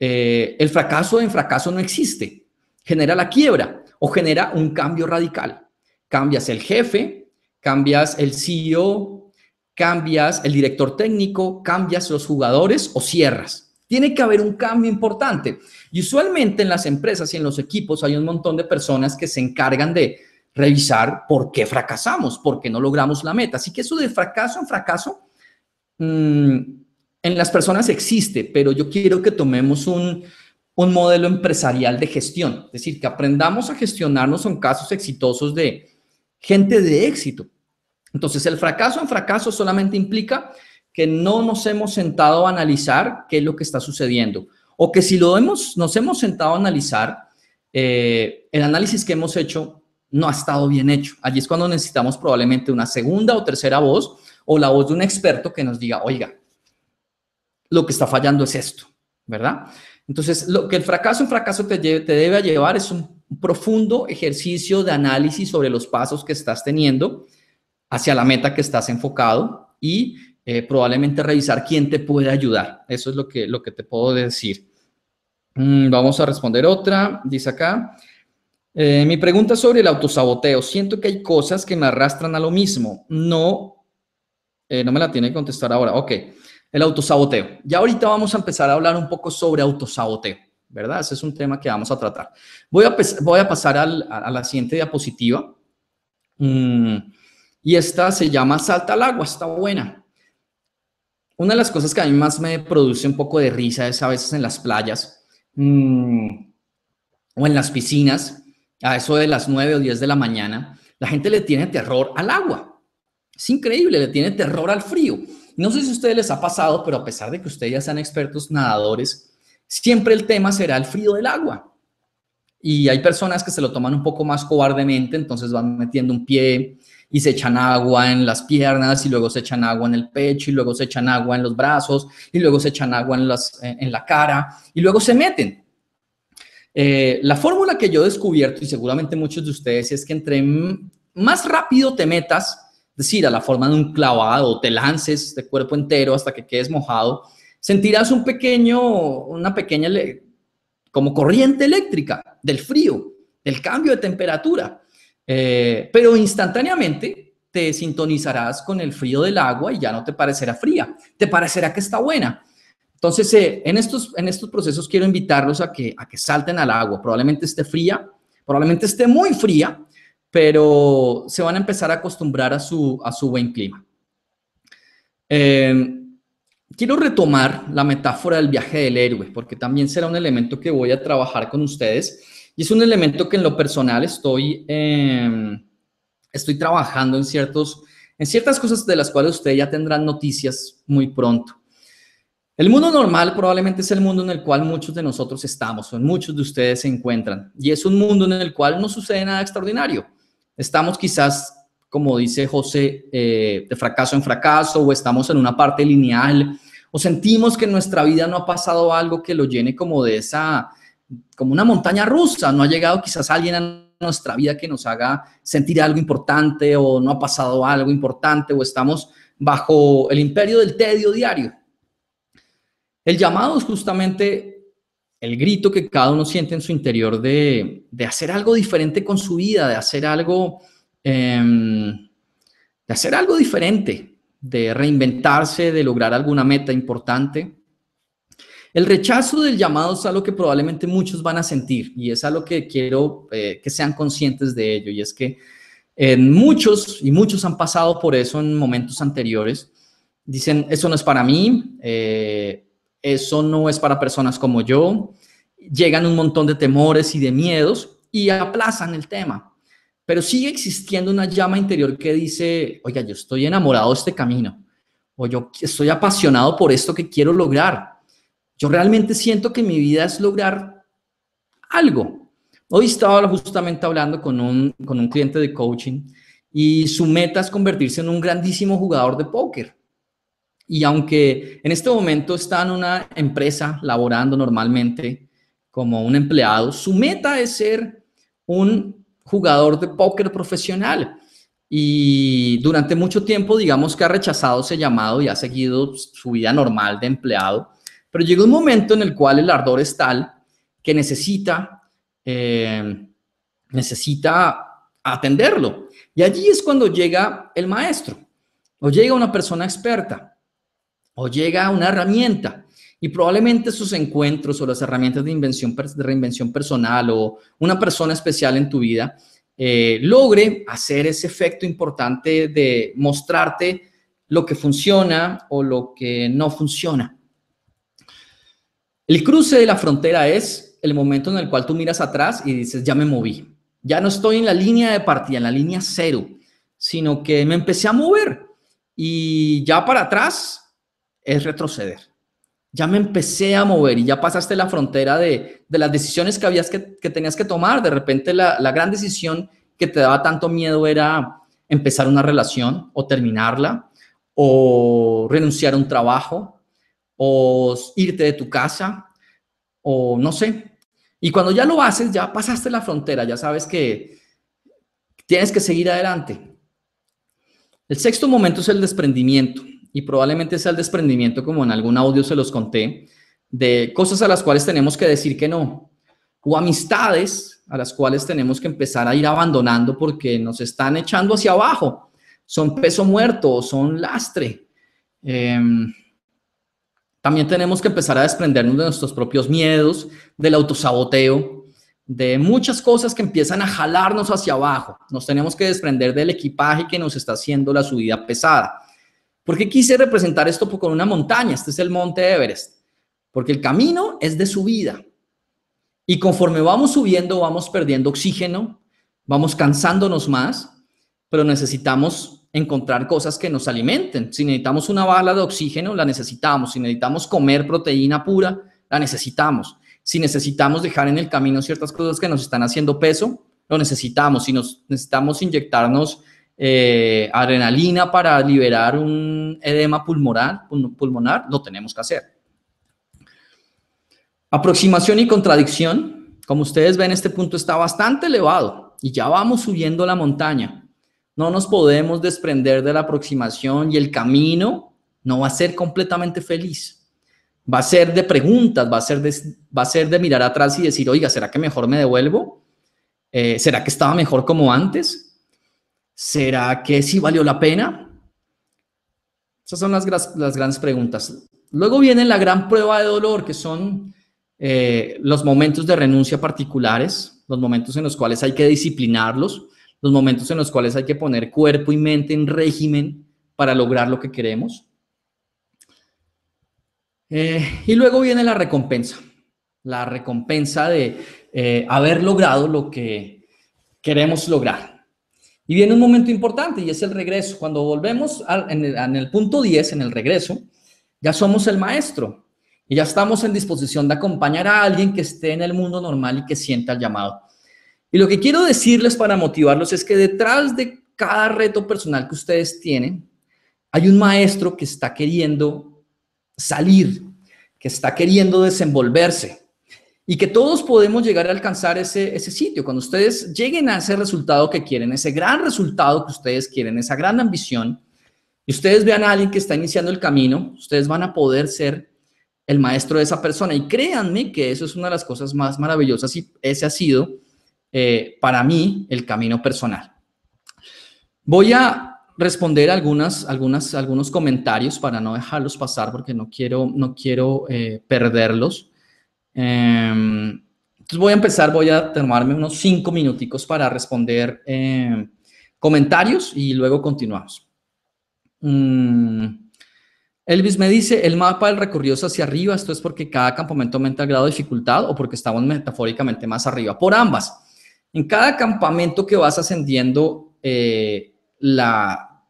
eh, el fracaso en fracaso no existe. Genera la quiebra o genera un cambio radical cambias el jefe, cambias el CEO, cambias el director técnico, cambias los jugadores o cierras. Tiene que haber un cambio importante. Y usualmente en las empresas y en los equipos hay un montón de personas que se encargan de revisar por qué fracasamos, por qué no logramos la meta. Así que eso de fracaso en fracaso mm, en las personas existe, pero yo quiero que tomemos un, un modelo empresarial de gestión, es decir, que aprendamos a gestionarnos en casos exitosos de gente de éxito. Entonces, el fracaso en fracaso solamente implica que no nos hemos sentado a analizar qué es lo que está sucediendo. O que si lo hemos, nos hemos sentado a analizar, eh, el análisis que hemos hecho no ha estado bien hecho. Allí es cuando necesitamos probablemente una segunda o tercera voz o la voz de un experto que nos diga, oiga, lo que está fallando es esto, ¿verdad? Entonces, lo que el fracaso en fracaso te, te debe a llevar es un un profundo ejercicio de análisis sobre los pasos que estás teniendo hacia la meta que estás enfocado y eh, probablemente revisar quién te puede ayudar. Eso es lo que, lo que te puedo decir. Mm, vamos a responder otra, dice acá. Eh, mi pregunta es sobre el autosaboteo. Siento que hay cosas que me arrastran a lo mismo. No, eh, no me la tiene que contestar ahora. Ok, el autosaboteo. Ya ahorita vamos a empezar a hablar un poco sobre autosaboteo. ¿verdad? Ese es un tema que vamos a tratar. Voy a, voy a pasar a, la siguiente diapositiva. Mm, y esta se llama Salta al agua, está buena. Una de las cosas que a mí más me produce un poco de risa es a veces en las playas mm, o en las piscinas, a eso de las 9 o 10 de la mañana, la gente le tiene terror al agua. Es increíble, le tiene terror al frío. No sé si a ustedes les ha pasado, pero a pesar de que ustedes ya sean expertos nadadores, siempre el tema será el frío del agua. Y hay personas que se lo toman un poco más cobardemente, entonces van metiendo un pie y se echan agua en las piernas y luego se echan agua en el pecho y luego se echan agua en los brazos y luego se echan agua en, eh, en la cara y luego se meten. Eh, la fórmula que yo he descubierto y seguramente muchos de ustedes es que entre más rápido te metas, es decir, a la forma de un clavado, te lances de cuerpo entero hasta que quedes mojado, sentirás un pequeño, una pequeña como corriente eléctrica del frío, del cambio de temperatura. Eh, pero instantáneamente te sintonizarás con el frío del agua y ya no te parecerá fría, te parecerá que está buena. Entonces, eh, en, estos, en estos procesos quiero invitarlos a que, a que salten al agua. Probablemente esté fría, probablemente esté muy fría, pero se van a empezar a acostumbrar a su, a su buen clima. Eh, Quiero retomar la metáfora del viaje del héroe, porque también será un elemento que voy a trabajar con ustedes y es un elemento que en lo personal estoy, em, estoy trabajando en, ciertos, en ciertas cosas de las cuales ustedes ya tendrán noticias muy pronto. El mundo normal probablemente es el mundo en el cual muchos de nosotros estamos o en muchos de ustedes se encuentran y es un mundo en el cual no sucede nada extraordinario. Estamos quizás como dice José, eh, de fracaso en fracaso o estamos en una parte lineal o sentimos que en nuestra vida no ha pasado algo que lo llene como de esa, como una montaña rusa, no ha llegado quizás alguien a nuestra vida que nos haga sentir algo importante o no ha pasado algo importante o estamos bajo el imperio del tedio diario. El llamado es justamente el grito que cada uno siente en su interior de, de hacer algo diferente con su vida, de hacer algo Em, de hacer algo diferente, de reinventarse, de lograr alguna meta importante. El rechazo del llamado es algo que probablemente muchos van a sentir y es algo que quiero eh, que sean conscientes de ello y es que en eh, muchos y muchos han pasado por eso en momentos anteriores. Dicen, eso no es para mí, eh, eso no es para personas como yo. Llegan un montón de temores y de miedos y aplazan el tema. Pero sigue existiendo una llama interior que dice, oiga, yo estoy enamorado de este camino, o yo estoy apasionado por esto que quiero lograr. Yo realmente siento que mi vida es lograr algo. Hoy estaba justamente hablando con un, con un cliente de coaching y su meta es convertirse en un grandísimo jugador de póker. Y aunque en este momento está en una empresa laborando normalmente como un empleado, su meta es ser un jugador de póker profesional y durante mucho tiempo, digamos que ha rechazado ese llamado y ha seguido su vida normal de empleado, pero llega un momento en el cual el ardor es tal que necesita, eh, necesita atenderlo. Y allí es cuando llega el maestro, o llega una persona experta, o llega una herramienta, y probablemente esos encuentros o las herramientas de, invención, de reinvención personal o una persona especial en tu vida eh, logre hacer ese efecto importante de mostrarte lo que funciona o lo que no funciona. El cruce de la frontera es el momento en el cual tú miras atrás y dices, ya me moví, ya no estoy en la línea de partida, en la línea cero, sino que me empecé a mover y ya para atrás es retroceder ya me empecé a mover y ya pasaste la frontera de, las decisiones que, habías que, tenías que tomar. De repente la, la gran decisión que te daba tanto miedo era empezar una relación o terminarla, o renunciar a un trabajo, o irte de tu casa, o no sé. Y cuando ya lo haces, ya pasaste la frontera, ya sabes que tienes que seguir adelante. El sexto momento es el desprendimiento y probablemente sea el desprendimiento, como en algún audio se los conté, de cosas a las cuales tenemos que decir que no, o amistades a las cuales tenemos que empezar a ir abandonando porque nos están echando hacia abajo, son peso muerto, son lastre. Em, también tenemos que empezar a desprendernos de nuestros propios miedos, del autosaboteo, de muchas cosas que empiezan a jalarnos hacia abajo. Nos tenemos que desprender del equipaje que nos está haciendo la subida pesada. ¿Por qué quise representar esto con una montaña? Este es el monte Everest. Porque el camino es de subida. Y conforme vamos subiendo, vamos perdiendo oxígeno, vamos cansándonos más, pero necesitamos encontrar cosas que nos alimenten. Si necesitamos una bala de oxígeno, la necesitamos. Si necesitamos comer proteína pura, la necesitamos. Si necesitamos dejar en el camino ciertas cosas que nos están haciendo peso, lo necesitamos. Si nos necesitamos inyectarnos eh, adrenalina para liberar un edema pulmonar, pulmonar, lo tenemos que hacer. Aproximación y contradicción. Como ustedes ven, este punto está bastante elevado y ya vamos subiendo la montaña. No nos podemos desprender de la aproximación y el camino no va a ser completamente feliz. Va a ser de preguntas, va a ser de, va a ser de mirar atrás y decir, oiga, ¿será que mejor me devuelvo? Eh, ¿Será que estaba mejor como antes? ¿Será que sí valió la pena? Esas son las, grandes preguntas. Luego viene la gran prueba de dolor, que son eh, los momentos de renuncia particulares, los momentos en los cuales hay que disciplinarlos, los momentos en los cuales hay que poner cuerpo y mente en régimen para lograr lo que queremos. Eh, y luego viene la recompensa, la recompensa de eh, haber logrado lo que queremos lograr, y viene un momento importante y es el regreso. Cuando volvemos en, el, en el punto 10, en el regreso, ya somos el maestro y ya estamos en disposición de acompañar a alguien que esté en el mundo normal y que sienta el llamado. Y lo que quiero decirles para motivarlos es que detrás de cada reto personal que ustedes tienen, hay un maestro que está queriendo salir, que está queriendo desenvolverse, y que todos podemos llegar a alcanzar ese, sitio. Cuando ustedes lleguen a ese resultado que quieren, ese gran resultado que ustedes quieren, esa gran ambición, y ustedes vean a alguien que está iniciando el camino, ustedes van a poder ser el maestro de esa persona. Y créanme que eso es una de las cosas más maravillosas y ese ha sido eh, para mí el camino personal. Voy a responder algunas, algunas, algunos comentarios para no dejarlos pasar porque no quiero, no quiero eh, perderlos. Em, entonces voy a empezar, voy a tomarme unos cinco minuticos para responder em, comentarios y luego continuamos. Mm, Elvis me dice, el mapa del recorrido es hacia arriba, esto es porque cada campamento aumenta el grado de dificultad o porque estamos metafóricamente más arriba, por ambas. En cada campamento que vas ascendiendo, eh, la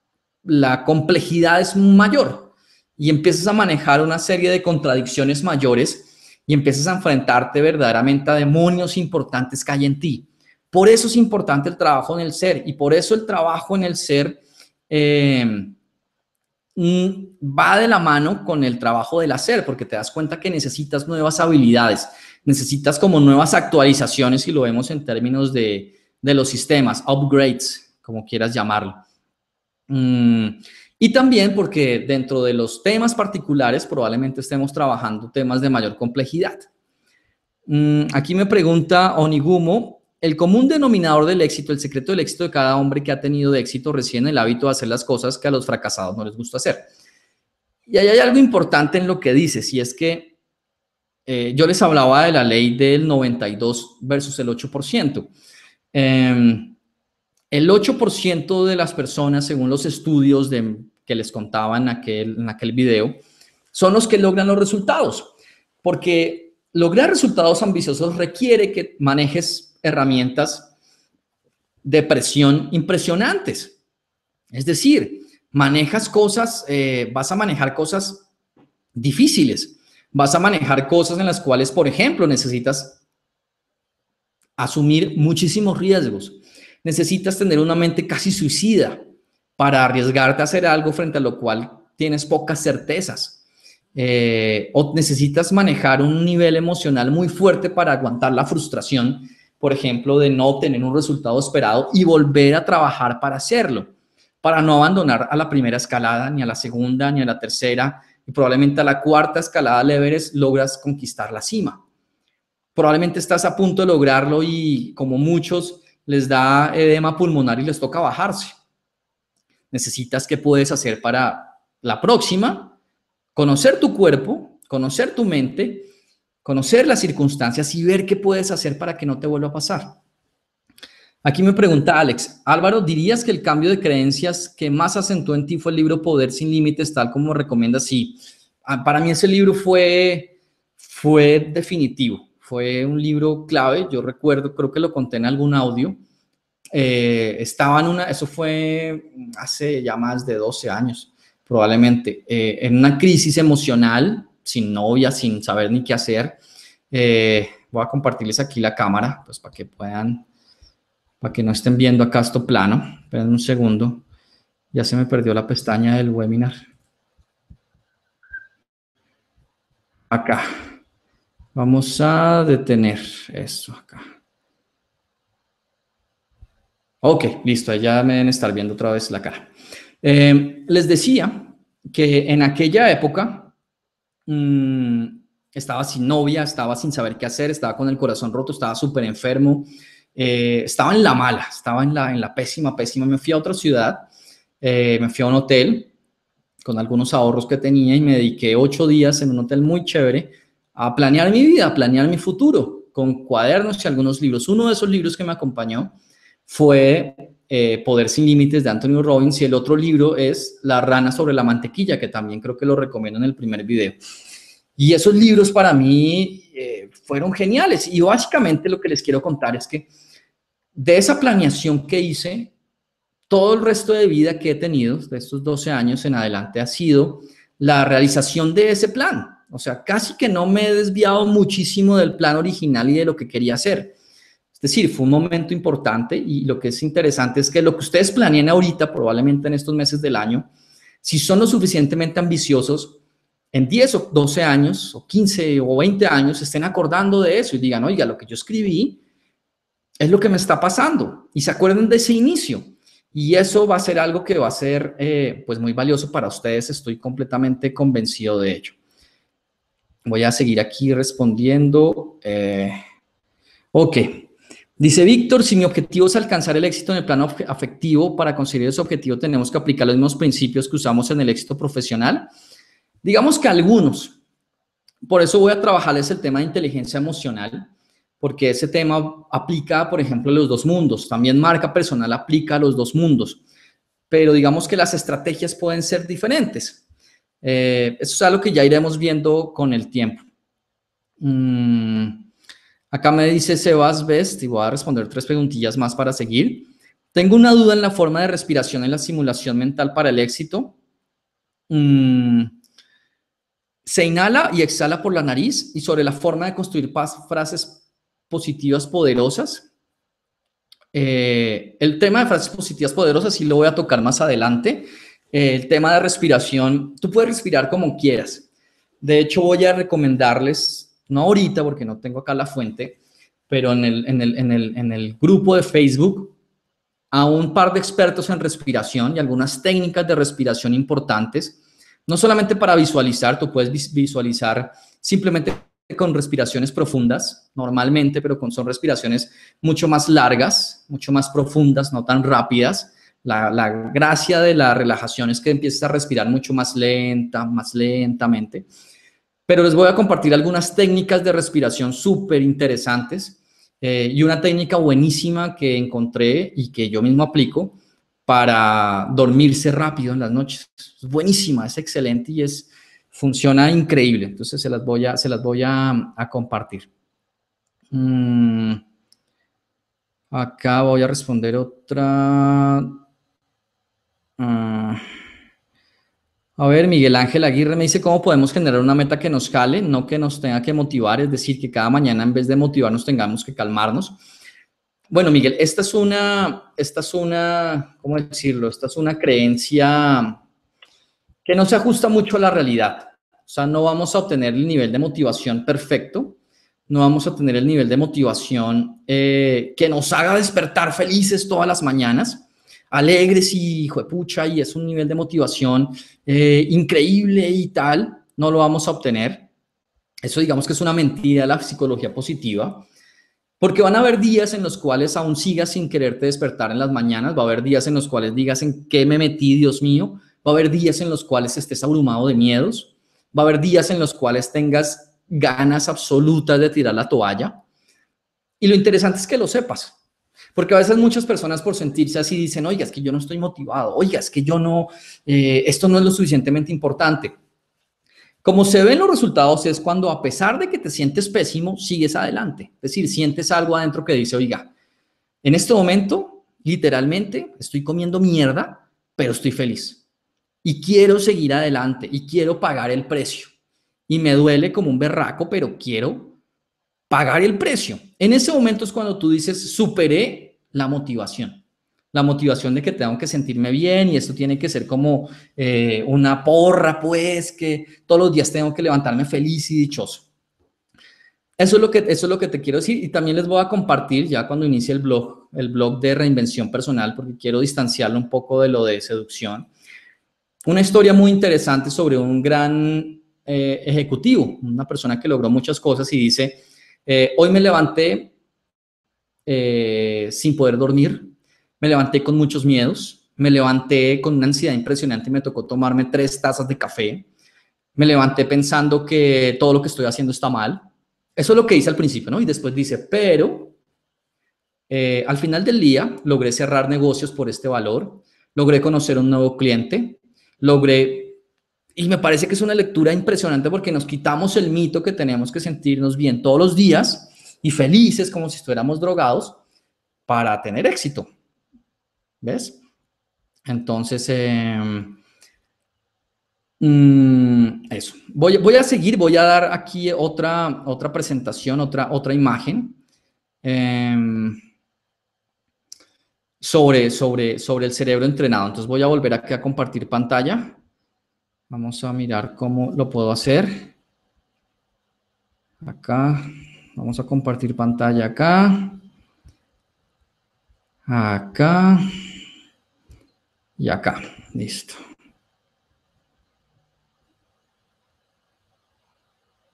complejidad es mayor y empiezas a manejar una serie de contradicciones mayores y empiezas a enfrentarte verdaderamente a demonios importantes que hay en ti. Por eso es importante el trabajo en el ser y por eso el trabajo en el ser em, mm, va de la mano con el trabajo del hacer, porque te das cuenta que necesitas nuevas habilidades, necesitas como nuevas actualizaciones y lo vemos en términos de, los sistemas, upgrades, como quieras llamarlo. Mm, y también porque dentro de los temas particulares probablemente estemos trabajando temas de mayor complejidad. Mm, aquí me pregunta Onigumo, el común denominador del éxito, el secreto del éxito de cada hombre que ha tenido de éxito recién el hábito de hacer las cosas que a los fracasados no les gusta hacer. Y ahí hay algo importante en lo que dice, si es que eh, yo les hablaba de la ley del 92 versus el 8%. El 8% de las personas, según los estudios que les contaba en aquel, en aquel video, son los que logran los resultados, porque lograr resultados ambiciosos requiere que manejes herramientas de presión impresionantes. Es decir, manejas cosas, eh, vas a manejar cosas difíciles, vas a manejar cosas en las cuales, por ejemplo, necesitas asumir muchísimos riesgos necesitas tener una mente casi suicida para arriesgarte a hacer algo frente a lo cual tienes pocas certezas. Eh, o necesitas manejar un nivel emocional muy fuerte para aguantar la frustración, por ejemplo, de no obtener un resultado esperado y volver a trabajar para hacerlo, para no abandonar a la primera escalada, ni a la segunda, ni a la tercera, y probablemente a la cuarta escalada al logras conquistar la cima. Probablemente estás a punto de lograrlo y como muchos les da edema pulmonar y les toca bajarse. Necesitas qué puedes hacer para la próxima, conocer tu cuerpo, conocer tu mente, conocer las circunstancias y ver qué puedes hacer para que no te vuelva a pasar. Aquí me pregunta Alex, Álvaro, ¿dirías que el cambio de creencias que más acentuó en ti fue el libro Poder sin Límites, tal como recomiendas? Sí, ah, para mí ese libro fue, fue definitivo. Fue un libro clave, yo recuerdo, creo que lo conté en algún audio. Eh, estaba en una, eso fue hace ya más de 12 años, probablemente, eh, en una crisis emocional, sin novia, sin saber ni qué hacer. Eh, voy a compartirles aquí la cámara, pues para que puedan, para que no estén viendo acá esto plano. Esperen un segundo, ya se me perdió la pestaña del webinar. Acá. Vamos a detener eso acá. Ok, listo, ya me deben estar viendo otra vez la cara. Eh, les decía que en aquella época mm, estaba sin novia, estaba sin saber qué hacer, estaba con el corazón roto, estaba súper enfermo, eh, estaba en la mala, estaba en la, en la pésima, pésima. Me fui a otra ciudad, eh, me fui a un hotel con algunos ahorros que tenía y me dediqué ocho días en un hotel muy chévere a planear mi vida, a planear mi futuro con cuadernos y algunos libros. Uno de esos libros que me acompañó fue eh, Poder sin Límites de Antonio Robbins y el otro libro es La rana sobre la mantequilla, que también creo que lo recomiendo en el primer video. Y esos libros para mí eh, fueron geniales. Y básicamente lo que les quiero contar es que de esa planeación que hice, todo el resto de vida que he tenido, de estos 12 años en adelante, ha sido la realización de ese plan. O sea, casi que no me he desviado muchísimo del plan original y de lo que quería hacer. Es decir, fue un momento importante y lo que es interesante es que lo que ustedes planeen ahorita, probablemente en estos meses del año, si son lo suficientemente ambiciosos, en 10 o 12 años o 15 o 20 años estén acordando de eso y digan, oiga, lo que yo escribí es lo que me está pasando y se acuerden de ese inicio. Y eso va a ser algo que va a ser eh, pues muy valioso para ustedes, estoy completamente convencido de ello. Voy a seguir aquí respondiendo. Eh, ok. Dice Víctor, si mi objetivo es alcanzar el éxito en el plano afectivo, para conseguir ese objetivo tenemos que aplicar los mismos principios que usamos en el éxito profesional. Digamos que algunos. Por eso voy a trabajarles el tema de inteligencia emocional, porque ese tema aplica, por ejemplo, a los dos mundos. También marca personal aplica a los dos mundos. Pero digamos que las estrategias pueden ser diferentes. Eh, eso es algo que ya iremos viendo con el tiempo. Mm, acá me dice Sebas Best y voy a responder tres preguntillas más para seguir. Tengo una duda en la forma de respiración en la simulación mental para el éxito. Mm, se inhala y exhala por la nariz y sobre la forma de construir frases positivas poderosas. Eh, el tema de frases positivas poderosas sí lo voy a tocar más adelante eh, el tema de respiración, tú puedes respirar como quieras. De hecho, voy a recomendarles, no ahorita porque no tengo acá la fuente, pero en el, en el, grupo de Facebook, a un par de expertos en respiración y algunas técnicas de respiración importantes, no solamente para visualizar, tú puedes visualizar simplemente con respiraciones profundas, normalmente, pero con, son respiraciones mucho más largas, mucho más profundas, no tan rápidas, la, gracia de la relajación es que empiezas a respirar mucho más lenta, más lentamente. Pero les voy a compartir algunas técnicas de respiración súper interesantes eh, y una técnica buenísima que encontré y que yo mismo aplico para dormirse rápido en las noches. Es buenísima, es excelente y es, funciona increíble. Entonces se las voy a, se las voy a, compartir. Mm, acá voy a responder otra Mm. a ver, Miguel Ángel Aguirre me dice, ¿cómo podemos generar una meta que nos cale, no que nos tenga que motivar? Es decir, que cada mañana en vez de motivarnos tengamos que calmarnos. Bueno, Miguel, esta es una, esta es una, ¿cómo decirlo? Esta es una creencia que no se ajusta mucho a la realidad. O sea, no vamos a obtener el nivel de motivación perfecto, no vamos a tener el nivel de motivación eh, que nos haga despertar felices todas las mañanas, alegres y hijo de pucha y es un nivel de motivación eh, increíble y tal, no lo vamos a obtener. Eso digamos que es una mentira de la psicología positiva. Porque van a haber días en los cuales aún sigas sin quererte despertar en las mañanas, va a haber días en los cuales digas en qué me metí, Dios mío, va a haber días en los cuales estés abrumado de miedos, va a haber días en los cuales tengas ganas absolutas de tirar la toalla. Y lo interesante es que lo sepas, porque a veces muchas personas por sentirse así dicen, oiga, es que yo no estoy motivado, oiga, es que yo no, eh, esto no es lo suficientemente importante. Como se ven los resultados es cuando a pesar de que te sientes pésimo, sigues adelante. Es decir, sientes algo adentro que dice, oiga, en este momento, literalmente, estoy comiendo mierda, pero estoy feliz. Y quiero seguir adelante y quiero pagar el precio. Y me duele como un berraco, pero quiero pagar el precio. En ese momento es cuando tú dices, superé la motivación. La motivación de que tengo que sentirme bien y esto tiene que ser como eh, una porra, pues, que todos los días tengo que levantarme feliz y dichoso. Eso es, lo que, eso es lo que te quiero decir y también les voy a compartir ya cuando inicie el blog, el blog de reinvención personal, porque quiero distanciarlo un poco de lo de seducción. Una historia muy interesante sobre un gran eh, ejecutivo, una persona que logró muchas cosas y dice, eh, hoy me levanté eh, sin poder dormir, me levanté con muchos miedos, me levanté con una ansiedad impresionante y me tocó tomarme tres tazas de café, me levanté pensando que todo lo que estoy haciendo está mal. Eso es lo que dice al principio, ¿no? Y después dice, pero eh, al final del día logré cerrar negocios por este valor, logré conocer un nuevo cliente, logré y me parece que es una lectura impresionante porque nos quitamos el mito que tenemos que sentirnos bien todos los días y felices como si estuviéramos drogados para tener éxito. ¿Ves? Entonces, em, mm, eso. Voy, voy, a seguir, voy a dar aquí otra, otra presentación, otra, otra imagen. Em, sobre, sobre, sobre el cerebro entrenado. Entonces voy a volver aquí a compartir pantalla. Vamos a mirar cómo lo puedo hacer. Acá, vamos a compartir pantalla acá. Acá. Y acá, listo.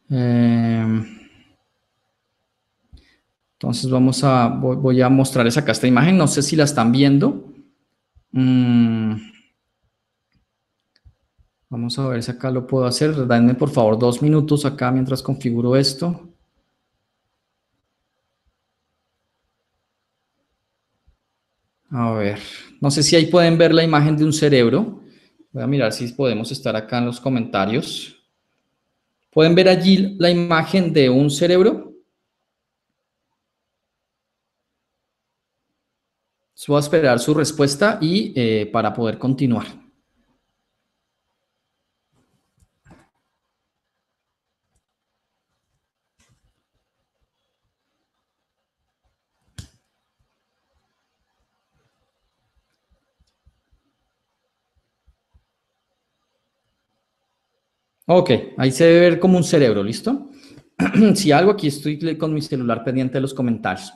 Em, entonces vamos a, voy a mostrarles acá esta imagen, no sé si la están viendo. Mm, Vamos a ver si acá lo puedo hacer. Dame por favor dos minutos acá mientras configuro esto. A ver, no sé si ahí pueden ver la imagen de un cerebro. Voy a mirar si podemos estar acá en los comentarios. ¿Pueden ver allí la imagen de un cerebro? Voy a esperar su respuesta y eh, para poder continuar. Ok, ahí se debe ver como un cerebro, ¿listo? (clears throat) si algo, aquí estoy con mi celular pendiente de los comentarios.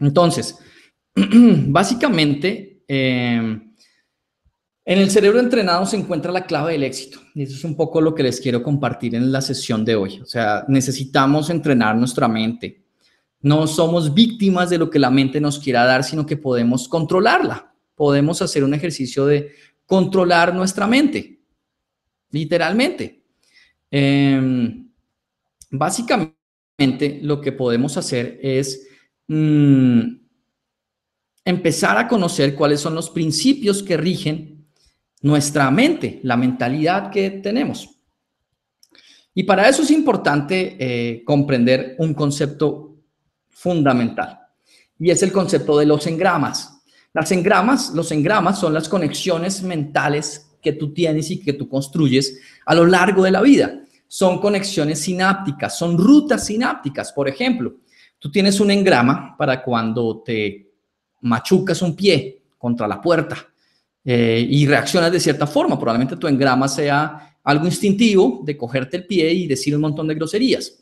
Entonces, (clears throat) básicamente, em, en el cerebro entrenado se encuentra la clave del éxito. Y eso es un poco lo que les quiero compartir en la sesión de hoy. O sea, necesitamos entrenar nuestra mente. No somos víctimas de lo que la mente nos quiera dar, sino que podemos controlarla. Podemos hacer un ejercicio de controlar nuestra mente, literalmente. Em, básicamente lo que podemos hacer es mm, empezar a conocer cuáles son los principios que rigen nuestra mente, la mentalidad que tenemos. Y para eso es importante eh, comprender un concepto fundamental y es el concepto de los engramas. Las engramas, los engramas son las conexiones mentales que tú tienes y que tú construyes a lo largo de la vida. Son conexiones sinápticas, son rutas sinápticas. Por ejemplo, tú tienes un engrama para cuando te machucas un pie contra la puerta eh, y reaccionas de cierta forma. Probablemente tu engrama sea algo instintivo de cogerte el pie y decir un montón de groserías.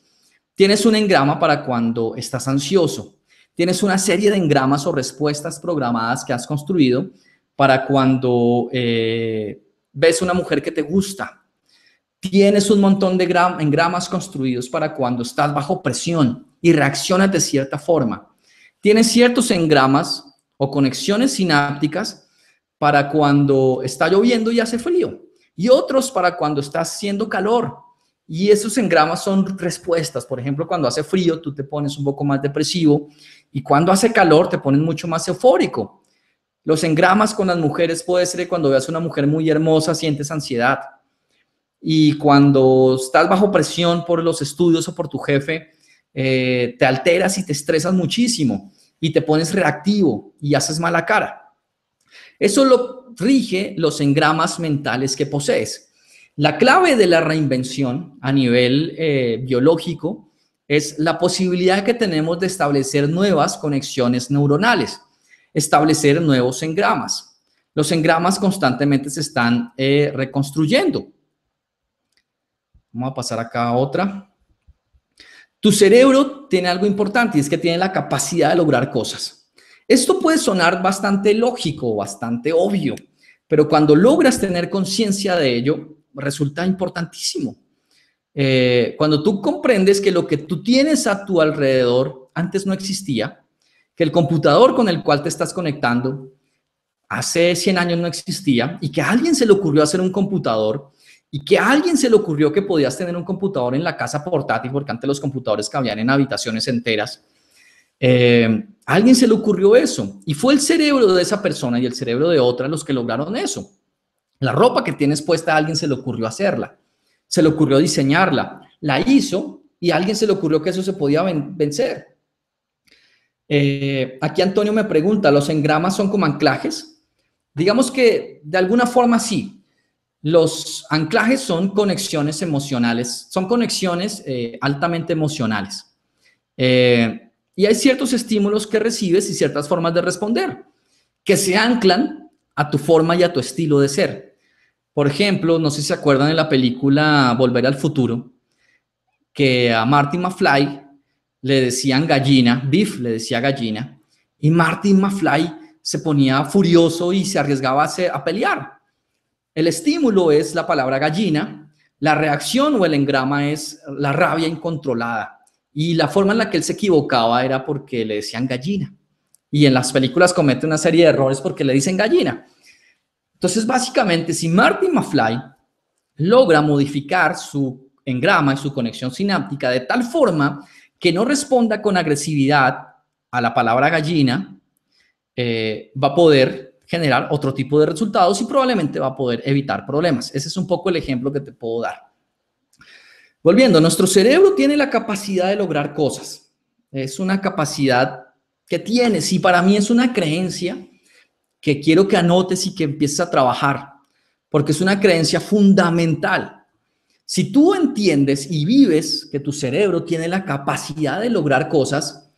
Tienes un engrama para cuando estás ansioso. Tienes una serie de engramas o respuestas programadas que has construido para cuando eh, ves una mujer que te gusta, tienes un montón de engramas construidos para cuando estás bajo presión y reaccionas de cierta forma. Tienes ciertos engramas o conexiones sinápticas para cuando está lloviendo y hace frío y otros para cuando está haciendo calor. Y esos engramas son respuestas. Por ejemplo, cuando hace frío, tú te pones un poco más depresivo y cuando hace calor, te pones mucho más eufórico. Los engramas con las mujeres puede ser que cuando veas a una mujer muy hermosa sientes ansiedad. Y cuando estás bajo presión por los estudios o por tu jefe, eh, te alteras y te estresas muchísimo y te pones reactivo y haces mala cara. Eso lo rige los engramas mentales que posees. La clave de la reinvención a nivel eh, biológico es la posibilidad que tenemos de establecer nuevas conexiones neuronales establecer nuevos engramas. Los engramas constantemente se están eh, reconstruyendo. Vamos a pasar acá a otra. Tu cerebro tiene algo importante y es que tiene la capacidad de lograr cosas. Esto puede sonar bastante lógico, bastante obvio, pero cuando logras tener conciencia de ello, resulta importantísimo. Eh, cuando tú comprendes que lo que tú tienes a tu alrededor antes no existía, que el computador con el cual te estás conectando hace 100 años no existía y que a alguien se le ocurrió hacer un computador y que a alguien se le ocurrió que podías tener un computador en la casa portátil, porque antes los computadores cabían en habitaciones enteras. Eh, alguien se le ocurrió eso y fue el cerebro de esa persona y el cerebro de otra los que lograron eso. La ropa que tienes puesta a alguien se le ocurrió hacerla, se le ocurrió diseñarla, la hizo y a alguien se le ocurrió que eso se podía vencer. Eh, aquí Antonio me pregunta, ¿los engramas son como anclajes? Digamos que de alguna forma sí. Los anclajes son conexiones emocionales, son conexiones eh, altamente emocionales. Eh, y hay ciertos estímulos que recibes y ciertas formas de responder que se anclan a tu forma y a tu estilo de ser. Por ejemplo, no sé si se acuerdan de la película Volver al Futuro, que a Marty McFly le decían gallina, Biff le decía gallina, y Martin McFly se ponía furioso y se arriesgaba a, pelear. El estímulo es la palabra gallina, la reacción o el engrama es la rabia incontrolada. Y la forma en la que él se equivocaba era porque le decían gallina. Y en las películas comete una serie de errores porque le dicen gallina. Entonces, básicamente, si Martin McFly logra modificar su engrama y su conexión sináptica de tal forma que no responda con agresividad a la palabra gallina, eh, va a poder generar otro tipo de resultados y probablemente va a poder evitar problemas. Ese es un poco el ejemplo que te puedo dar. Volviendo, nuestro cerebro tiene la capacidad de lograr cosas. Es una capacidad que tienes y para mí es una creencia que quiero que anotes y que empieces a trabajar, porque es una creencia fundamental. Si tú entiendes y vives que tu cerebro tiene la capacidad de lograr cosas,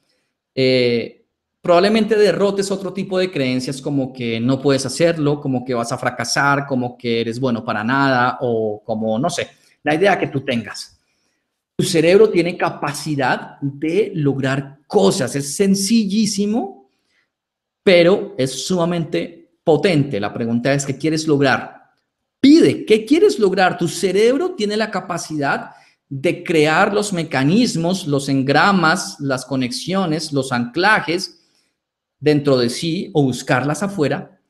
eh, probablemente derrotes otro tipo de creencias como que no puedes hacerlo, como que vas a fracasar, como que eres bueno para nada o como, no sé, la idea que tú tengas. Tu cerebro tiene capacidad de lograr cosas. Es sencillísimo, pero es sumamente potente. La pregunta es, ¿qué quieres lograr? Pide, ¿qué quieres lograr? Tu cerebro tiene la capacidad de crear los mecanismos, los engramas, las conexiones, los anclajes dentro de sí o buscarlas afuera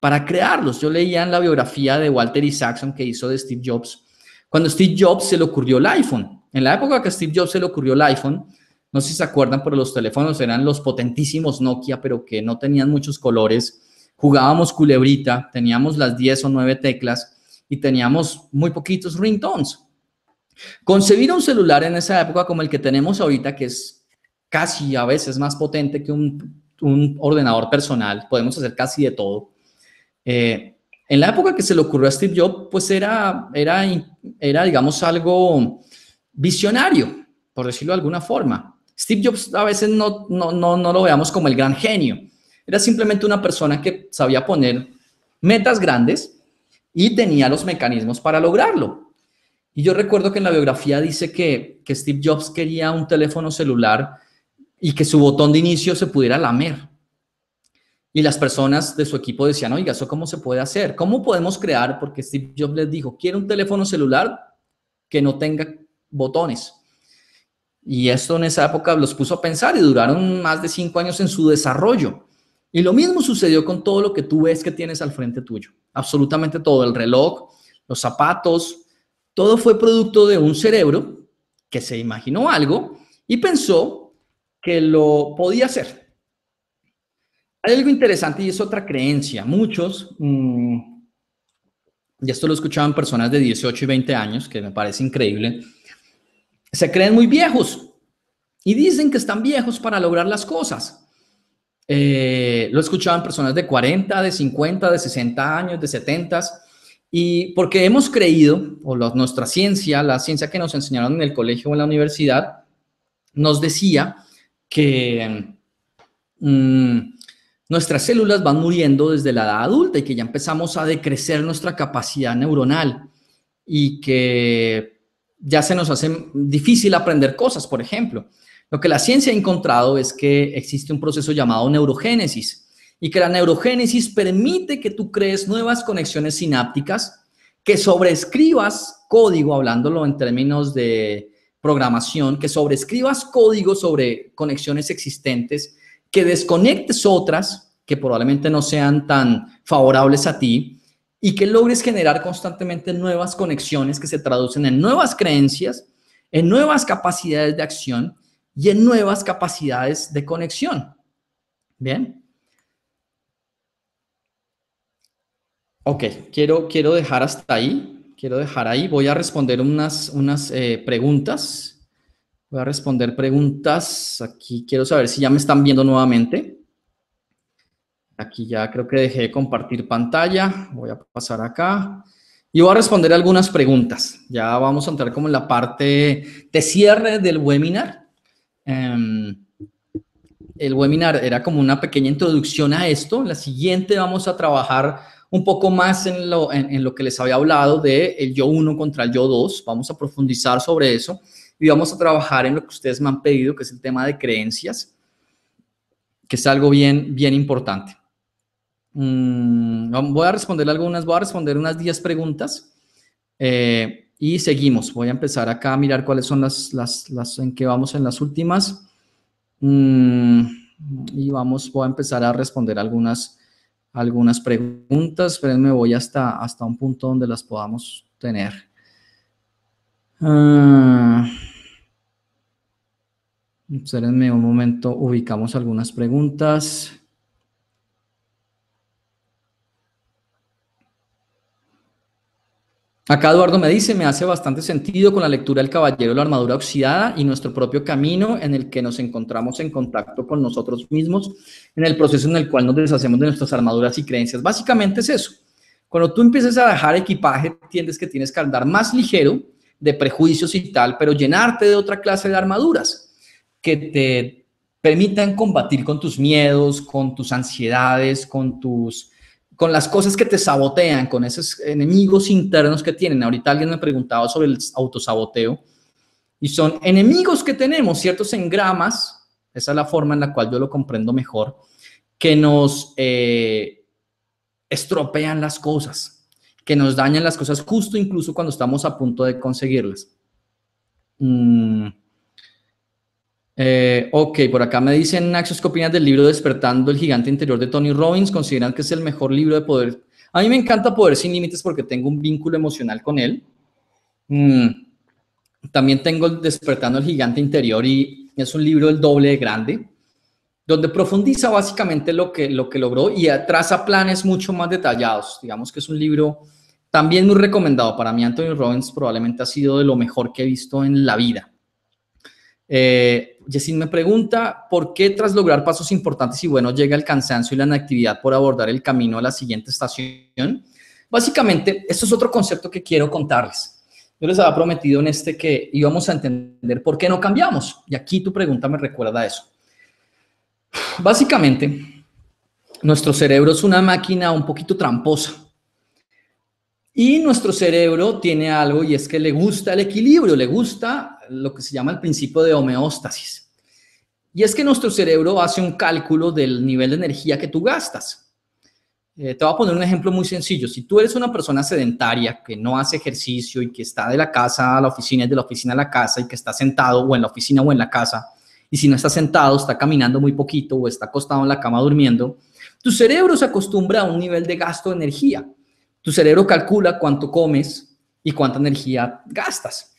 para crearlos. Yo leía en la biografía de Walter Isaacson que hizo de Steve Jobs, cuando Steve Jobs se le ocurrió el iPhone. En la época que Steve Jobs se le ocurrió el iPhone, no sé si se acuerdan, pero los teléfonos eran los potentísimos Nokia, pero que no tenían muchos colores jugábamos culebrita, teníamos las 10 o 9 teclas y teníamos muy poquitos ringtones. Concebir un celular en esa época como el que tenemos ahorita, que es casi a veces más potente que un, ordenador personal, podemos hacer casi de todo. Eh, en la época que se le ocurrió a Steve Jobs, pues era, era, era, digamos, algo visionario, por decirlo de alguna forma. Steve Jobs a veces no, no lo veamos como el gran genio, era simplemente una persona que sabía poner metas grandes y tenía los mecanismos para lograrlo. Y yo recuerdo que en la biografía dice que, Steve Jobs quería un teléfono celular y que su botón de inicio se pudiera lamer. Y las personas de su equipo decían, oiga, ¿eso cómo se puede hacer? ¿Cómo podemos crear? Porque Steve Jobs les dijo, quiero un teléfono celular que no tenga botones. Y esto en esa época los puso a pensar y duraron más de cinco años en su desarrollo. Y lo mismo sucedió con todo lo que tú ves que tienes al frente tuyo. Absolutamente todo, el reloj, los zapatos, todo fue producto de un cerebro que se imaginó algo y pensó que lo podía hacer. Hay algo interesante y es otra creencia. Muchos, mm, y esto lo escuchaban personas de 18 y 20 años, que me parece increíble, se creen muy viejos y dicen que están viejos para lograr las cosas. Eh, lo escuchaban personas de 40, de 50, de 60 años, de 70. Y porque hemos creído, o nuestra ciencia, la ciencia que nos enseñaron en el colegio o en la universidad, nos decía que mm, nuestras células van muriendo desde la edad adulta y que ya empezamos a decrecer nuestra capacidad neuronal y que ya se nos hace difícil aprender cosas, por ejemplo. Lo que la ciencia ha encontrado es que existe un proceso llamado neurogénesis y que la neurogénesis permite que tú crees nuevas conexiones sinápticas, que sobrescribas código, hablándolo en términos de programación, que sobrescribas código sobre conexiones existentes, que desconectes otras que probablemente no sean tan favorables a ti y que logres generar constantemente nuevas conexiones que se traducen en nuevas creencias, en nuevas capacidades de acción y en nuevas capacidades de conexión. Bien. Ok, quiero, quiero dejar hasta ahí. Quiero dejar ahí. Voy a responder unas, unas eh, preguntas. Voy a responder preguntas. Aquí quiero saber si ya me están viendo nuevamente. Aquí ya creo que dejé de compartir pantalla. Voy a pasar acá. Y voy a responder algunas preguntas. Ya vamos a entrar como en la parte de cierre del webinar. Em, el webinar era como una pequeña introducción a esto. En la siguiente vamos a trabajar un poco más en lo, en, lo que les había hablado de el yo 1 contra el yo 2. Vamos a profundizar sobre eso y vamos a trabajar en lo que ustedes me han pedido, que es el tema de creencias, que es algo bien, bien importante. Mm, voy a responder algunas, voy a responder unas 10 preguntas. Eh, y seguimos. Voy a empezar acá a mirar cuáles son las, en que vamos en las últimas. Mm, y vamos, voy a empezar a responder algunas, algunas preguntas, pero voy hasta, hasta un punto donde las podamos tener. Ah, espérenme un momento, ubicamos algunas preguntas. Acá Eduardo me dice, me hace bastante sentido con la lectura del Caballero, la armadura oxidada y nuestro propio camino en el que nos encontramos en contacto con nosotros mismos, en el proceso en el cual nos deshacemos de nuestras armaduras y creencias. Básicamente es eso. Cuando tú empiezas a dejar equipaje, entiendes que tienes que andar más ligero de prejuicios y tal, pero llenarte de otra clase de armaduras que te permitan combatir con tus miedos, con tus ansiedades, con tus con las cosas que te sabotean, con esos enemigos internos que tienen. Ahorita alguien me preguntaba sobre el autosaboteo y son enemigos que tenemos, ciertos engramas, esa es la forma en la cual yo lo comprendo mejor, que nos eh, estropean las cosas, que nos dañan las cosas justo incluso cuando estamos a punto de conseguirlas. Mm. Eh, ok, por acá me dicen, Naxos, ¿qué opinas del libro Despertando el Gigante Interior de Tony Robbins? ¿Consideran que es el mejor libro de poder? A mí me encanta Poder Sin Límites porque tengo un vínculo emocional con él. Mm, también tengo Despertando el Gigante Interior y es un libro el doble de grande, donde profundiza básicamente lo que, lo que logró y traza planes mucho más detallados. Digamos que es un libro también muy recomendado. Para mí Anthony Robbins probablemente ha sido de lo mejor que he visto en la vida. Eh, me pregunta, ¿por qué tras lograr pasos importantes y bueno llega el cansancio y la inactividad por abordar el camino a la siguiente estación? Básicamente, esto es otro concepto que quiero contarles. Yo les había prometido en este que íbamos a entender por qué no cambiamos. Y aquí tu pregunta me recuerda eso. Básicamente, nuestro cerebro es una máquina un poquito tramposa. Y nuestro cerebro tiene algo y es que le gusta el equilibrio, le gusta lo que se llama el principio de homeostasis. Y es que nuestro cerebro hace un cálculo del nivel de energía que tú gastas. Eh, te voy a poner un ejemplo muy sencillo. Si tú eres una persona sedentaria que no hace ejercicio y que está de la casa a la oficina y de la oficina a la casa y que está sentado o en la oficina o en la casa, y si no está sentado, está caminando muy poquito o está acostado en la cama durmiendo, tu cerebro se acostumbra a un nivel de gasto de energía. Tu cerebro calcula cuánto comes y cuánta energía gastas.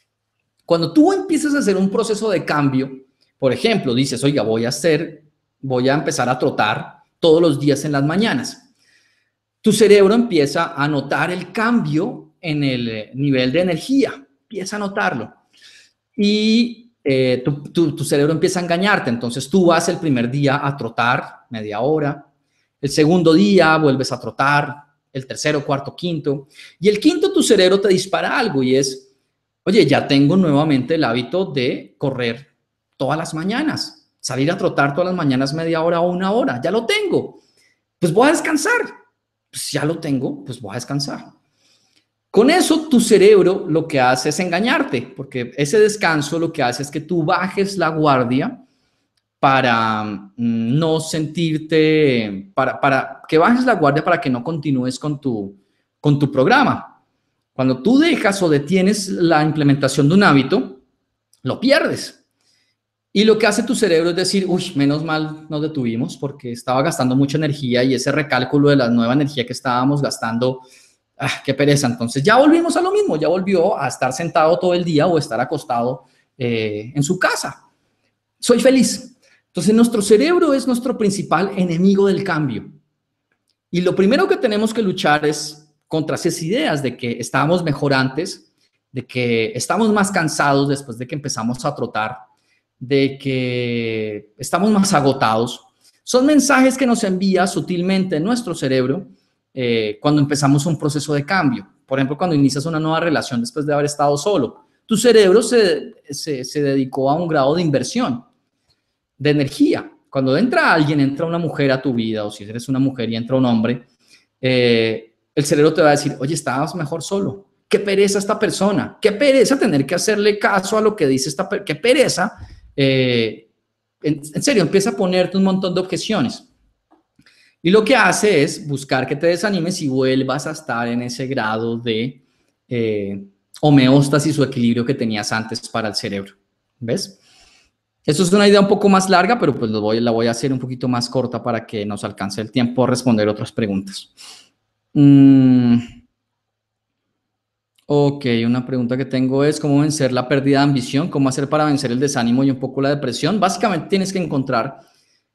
Cuando tú empiezas a hacer un proceso de cambio, por ejemplo, dices, oiga, voy a hacer, voy a empezar a trotar todos los días en las mañanas. Tu cerebro empieza a notar el cambio en el eh, nivel de energía, empieza a notarlo. Y eh, tu cerebro empieza a engañarte. Entonces tú vas el primer día a trotar media hora, el segundo día vuelves a trotar, el tercero, cuarto, quinto. Y el quinto tu cerebro te dispara algo y es, Oye, ya tengo nuevamente el hábito de correr todas las mañanas, salir a trotar todas las mañanas media hora o una hora, ya lo tengo. Pues voy a descansar. Pues ya lo tengo, pues voy a descansar. Con eso tu cerebro lo que hace es engañarte, porque ese descanso lo que hace es que tú bajes la guardia para mm, no sentirte, para, que bajes la guardia para que no continúes con tu, con tu programa. Cuando tú dejas o detienes la implementación de un hábito, lo pierdes. Y lo que hace tu cerebro es decir, uy, menos mal nos detuvimos porque estaba gastando mucha energía y ese recálculo de la nueva energía que estábamos gastando, ah, qué pereza. Entonces ya volvimos a lo mismo, ya volvió a estar sentado todo el día o estar acostado eh, en su casa. Soy feliz. Entonces nuestro cerebro es nuestro principal enemigo del cambio. Y lo primero que tenemos que luchar es contra esas ideas de que estábamos mejor antes, de que estamos más cansados después de que empezamos a trotar, de que estamos más agotados. Son mensajes que nos envía sutilmente nuestro cerebro eh, cuando empezamos un proceso de cambio. Por ejemplo, cuando inicias una nueva relación después de haber estado solo, tu cerebro se, se dedicó a un grado de inversión, de energía. Cuando entra alguien, entra una mujer a tu vida, o si eres una mujer y entra un hombre, eh, el cerebro te va a decir, oye, estabas mejor solo. Qué pereza esta persona. Qué pereza tener que hacerle caso a lo que dice esta persona. Qué pereza. Eh, en, serio, empieza a ponerte un montón de objeciones. Y lo que hace es buscar que te desanimes y vuelvas a estar en ese grado de eh, homeostasis o equilibrio que tenías antes para el cerebro. ¿Ves? Esto es una idea un poco más larga, pero pues voy, la voy a hacer un poquito más corta para que nos alcance el tiempo a responder otras preguntas. Mm. Ok, una pregunta que tengo es cómo vencer la pérdida de ambición, cómo hacer para vencer el desánimo y un poco la depresión. Básicamente tienes que encontrar,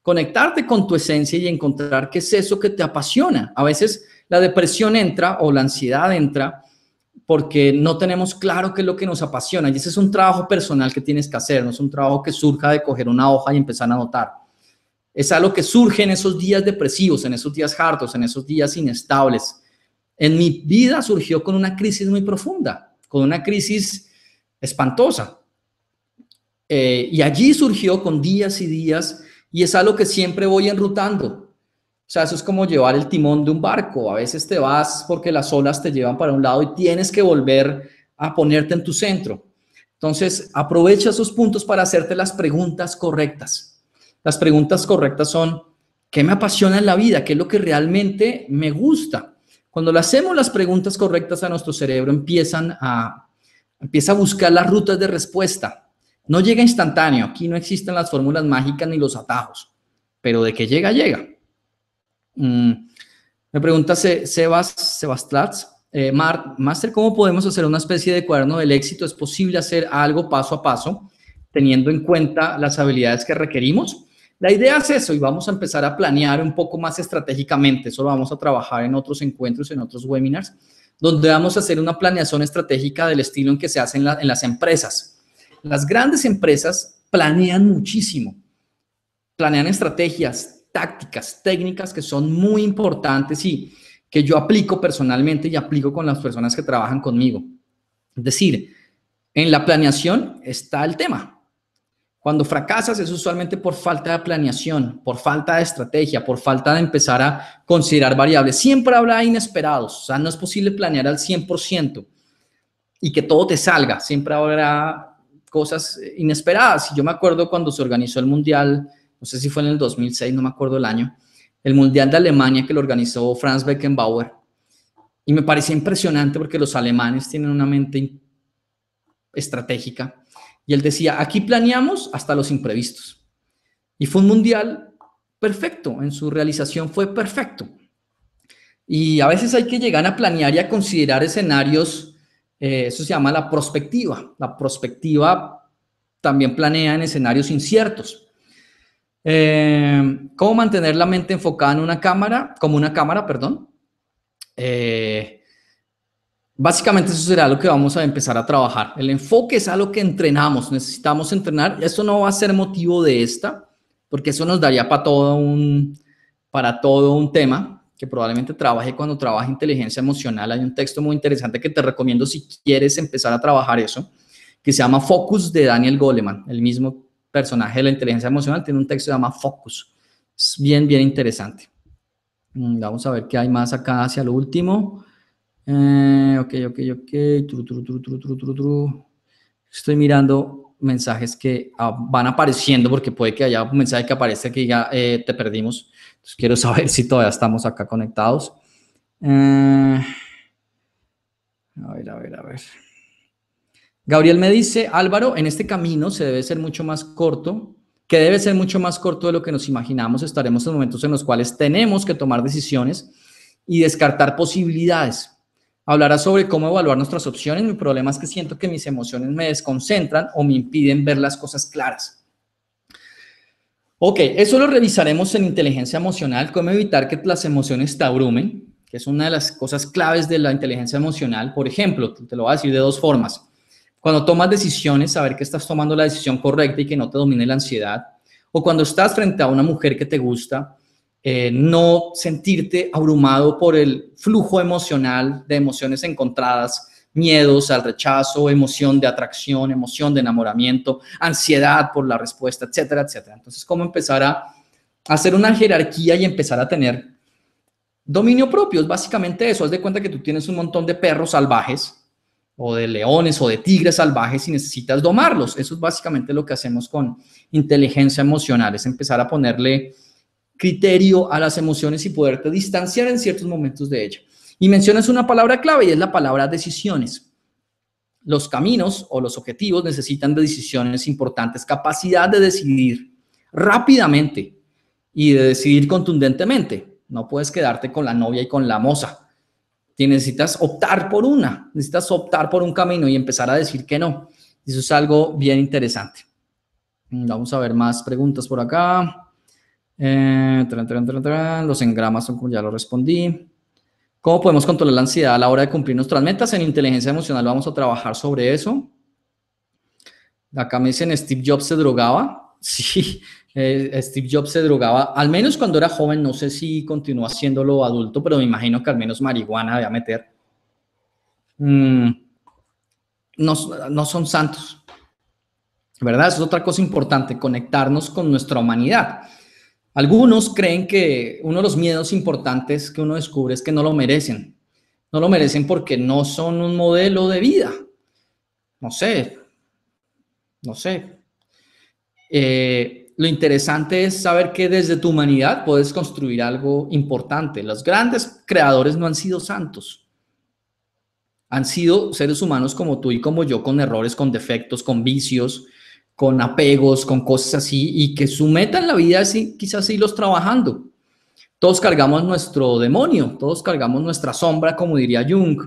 conectarte con tu esencia y encontrar qué es eso que te apasiona. A veces la depresión entra o la ansiedad entra porque no tenemos claro qué es lo que nos apasiona. Y ese es un trabajo personal que tienes que hacer, no es un trabajo que surja de coger una hoja y empezar a anotar es algo que surge en esos días depresivos, en esos días hartos, en esos días inestables. En mi vida surgió con una crisis muy profunda, con una crisis espantosa. Eh, y allí surgió con días y días y es algo que siempre voy enrutando. O sea, eso es como llevar el timón de un barco. A veces te vas porque las olas te llevan para un lado y tienes que volver a ponerte en tu centro. Entonces, aprovecha esos puntos para hacerte las preguntas correctas. Las preguntas correctas son, ¿qué me apasiona en la vida? ¿Qué es lo que realmente me gusta? Cuando le hacemos las preguntas correctas a nuestro cerebro, empiezan a, empieza a buscar las rutas de respuesta. No llega instantáneo, aquí no existen las fórmulas mágicas ni los atajos, pero de que llega, llega. Mm, me pregunta Sebas, Sebastlatz, eh, Master, ¿cómo podemos hacer una especie de cuaderno del éxito? ¿Es posible hacer algo paso a paso teniendo en cuenta las habilidades que requerimos? La idea es eso y vamos a empezar a planear un poco más estratégicamente. Eso lo vamos a trabajar en otros encuentros, en otros webinars, donde vamos a hacer una planeación estratégica del estilo en que se hace en, las empresas. Las grandes empresas planean muchísimo, planean estrategias, tácticas, técnicas que son muy importantes y que yo aplico personalmente y aplico con las personas que trabajan conmigo. Es decir, en la planeación está el tema. Cuando fracasas es usualmente por falta de planeación, por falta de estrategia, por falta de empezar a considerar variables. Siempre habrá inesperados, o sea, no es posible planear al 100% y que todo te salga, siempre habrá cosas eh, inesperadas. Yo me acuerdo cuando se organizó el Mundial, no sé si fue en el 2006, no me acuerdo el año, el Mundial de Alemania que lo organizó Franz Beckenbauer. Y me parecía impresionante porque los alemanes tienen una mente estratégica y él decía, aquí planeamos hasta los imprevistos. Y fue un mundial perfecto, en su realización fue perfecto. Y a veces hay que llegar a planear y a considerar escenarios, eh, eso se llama la prospectiva. La prospectiva también planea en escenarios inciertos. Eh, ¿Cómo mantener la mente enfocada en una cámara, como una cámara, perdón? Eh, Básicamente eso será lo que vamos a empezar a trabajar. El enfoque es a lo que entrenamos, necesitamos entrenar. Esto no va a ser motivo de esta, porque eso nos daría para todo un, para todo un tema que probablemente trabaje cuando trabaje inteligencia emocional. Hay un texto muy interesante que te recomiendo si quieres empezar a trabajar eso, que se llama Focus de Daniel Goleman, el mismo personaje de la inteligencia emocional, tiene un texto que se llama Focus. Es bien, bien interesante. Mm, vamos a ver qué hay más acá hacia lo último. Eh, ok, ok, ok. Estoy mirando mensajes que ah, van apareciendo porque puede que haya un mensaje que aparece que ya eh, te perdimos. quiero (laughs) saber si todavía estamos acá conectados. Eh, a ver, a ver, a ver. Gabriel me dice, Álvaro, en este camino se debe ser mucho más corto, que debe ser mucho más corto de lo que nos imaginamos. Estaremos en momentos en los cuales tenemos que tomar decisiones y descartar posibilidades hablará sobre cómo evaluar nuestras opciones. Mi problema es que siento que mis emociones me desconcentran o me impiden ver las cosas claras. Ok, eso lo revisaremos en inteligencia emocional, cómo evitar que las emociones te abrumen, que es una de las cosas claves de la inteligencia emocional. Por ejemplo, te lo voy a decir de dos formas. Cuando tomas decisiones, saber que estás tomando la decisión correcta y que no te domine la ansiedad. O cuando estás frente a una mujer que te gusta, eh, no sentirte abrumado por el flujo emocional de emociones encontradas, miedos al rechazo, emoción de atracción, emoción de enamoramiento, ansiedad por la respuesta, etcétera, etcétera. Entonces, ¿cómo empezar a hacer una jerarquía y empezar a tener dominio propio? Es básicamente eso. Haz de cuenta que tú tienes un montón de perros salvajes o de leones o de tigres salvajes y necesitas domarlos. Eso es básicamente lo que hacemos con inteligencia emocional, es empezar a ponerle criterio a las emociones y poderte distanciar en ciertos momentos de ella. Y mencionas una palabra clave y es la palabra decisiones. Los caminos o los objetivos necesitan de decisiones importantes, capacidad de decidir rápidamente y de decidir contundentemente. No puedes quedarte con la novia y con la moza. tienes necesitas optar por una, necesitas optar por un camino y empezar a decir que no. Eso es algo bien interesante. Mm, vamos a ver más preguntas por acá. Eh, los engramas son como ya lo respondí. ¿Cómo podemos controlar la ansiedad a la hora de cumplir nuestras metas? En inteligencia emocional vamos a trabajar sobre eso. Acá me dicen Steve Jobs se drogaba. (laughs) Sí, eh, Steve Jobs se drogaba, al menos cuando era joven, no sé si continúa haciéndolo adulto, pero me imagino que al menos marihuana había meter. Mm, no, son santos, ¿verdad? es otra cosa importante, conectarnos con nuestra humanidad. Algunos creen que uno de los miedos importantes que uno descubre es que no lo merecen. No lo merecen porque no son un modelo de vida. No sé, no sé. Eh, lo interesante es saber que desde tu humanidad puedes construir algo importante. Los grandes creadores no han sido santos. Han sido seres humanos como tú y como yo, con errores, con defectos, con vicios, con apegos, con cosas así, y que su meta en la vida es quizás irlos trabajando. Todos cargamos nuestro demonio, todos cargamos nuestra sombra, como diría Jung.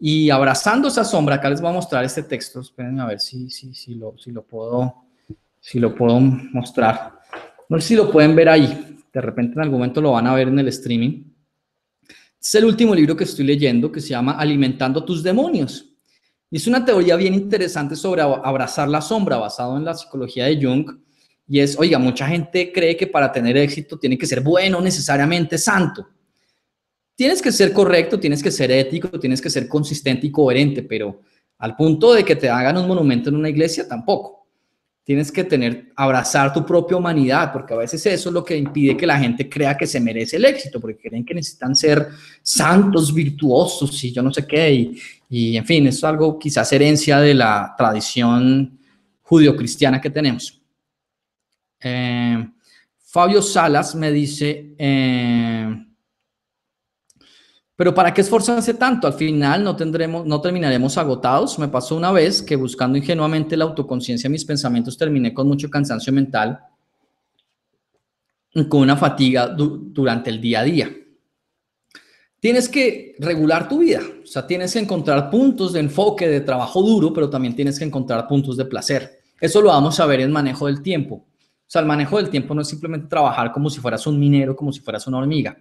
Y abrazando esa sombra, acá les voy a mostrar este texto, esperen a ver si, si, si, lo, si, lo, puedo, si lo puedo mostrar. No sé si lo pueden ver ahí, de repente en algún momento lo van a ver en el streaming. Es el último libro que estoy leyendo que se llama Alimentando tus demonios. Y es una teoría bien interesante sobre abrazar la sombra, basado en la psicología de Jung. Y es, oiga, mucha gente cree que para tener éxito tiene que ser bueno, necesariamente santo. Tienes que ser correcto, tienes que ser ético, tienes que ser consistente y coherente, pero al punto de que te hagan un monumento en una iglesia, tampoco. Tienes que tener, abrazar tu propia humanidad, porque a veces eso es lo que impide que la gente crea que se merece el éxito, porque creen que necesitan ser santos, virtuosos y yo no sé qué. Y, en fin, es algo quizás herencia de la tradición judio-cristiana que tenemos. Eh, Fabio Salas me dice, eh, pero ¿para qué esforzarse tanto? Al final no, tendremos, no terminaremos agotados. Me pasó una vez que buscando ingenuamente la autoconciencia mis pensamientos terminé con mucho cansancio mental, con una fatiga durante el día a día. Tienes que regular tu vida, o sea, tienes que encontrar puntos de enfoque, de trabajo duro, pero también tienes que encontrar puntos de placer. Eso lo vamos a ver en manejo del tiempo. O sea, el manejo del tiempo no es simplemente trabajar como si fueras un minero, como si fueras una hormiga.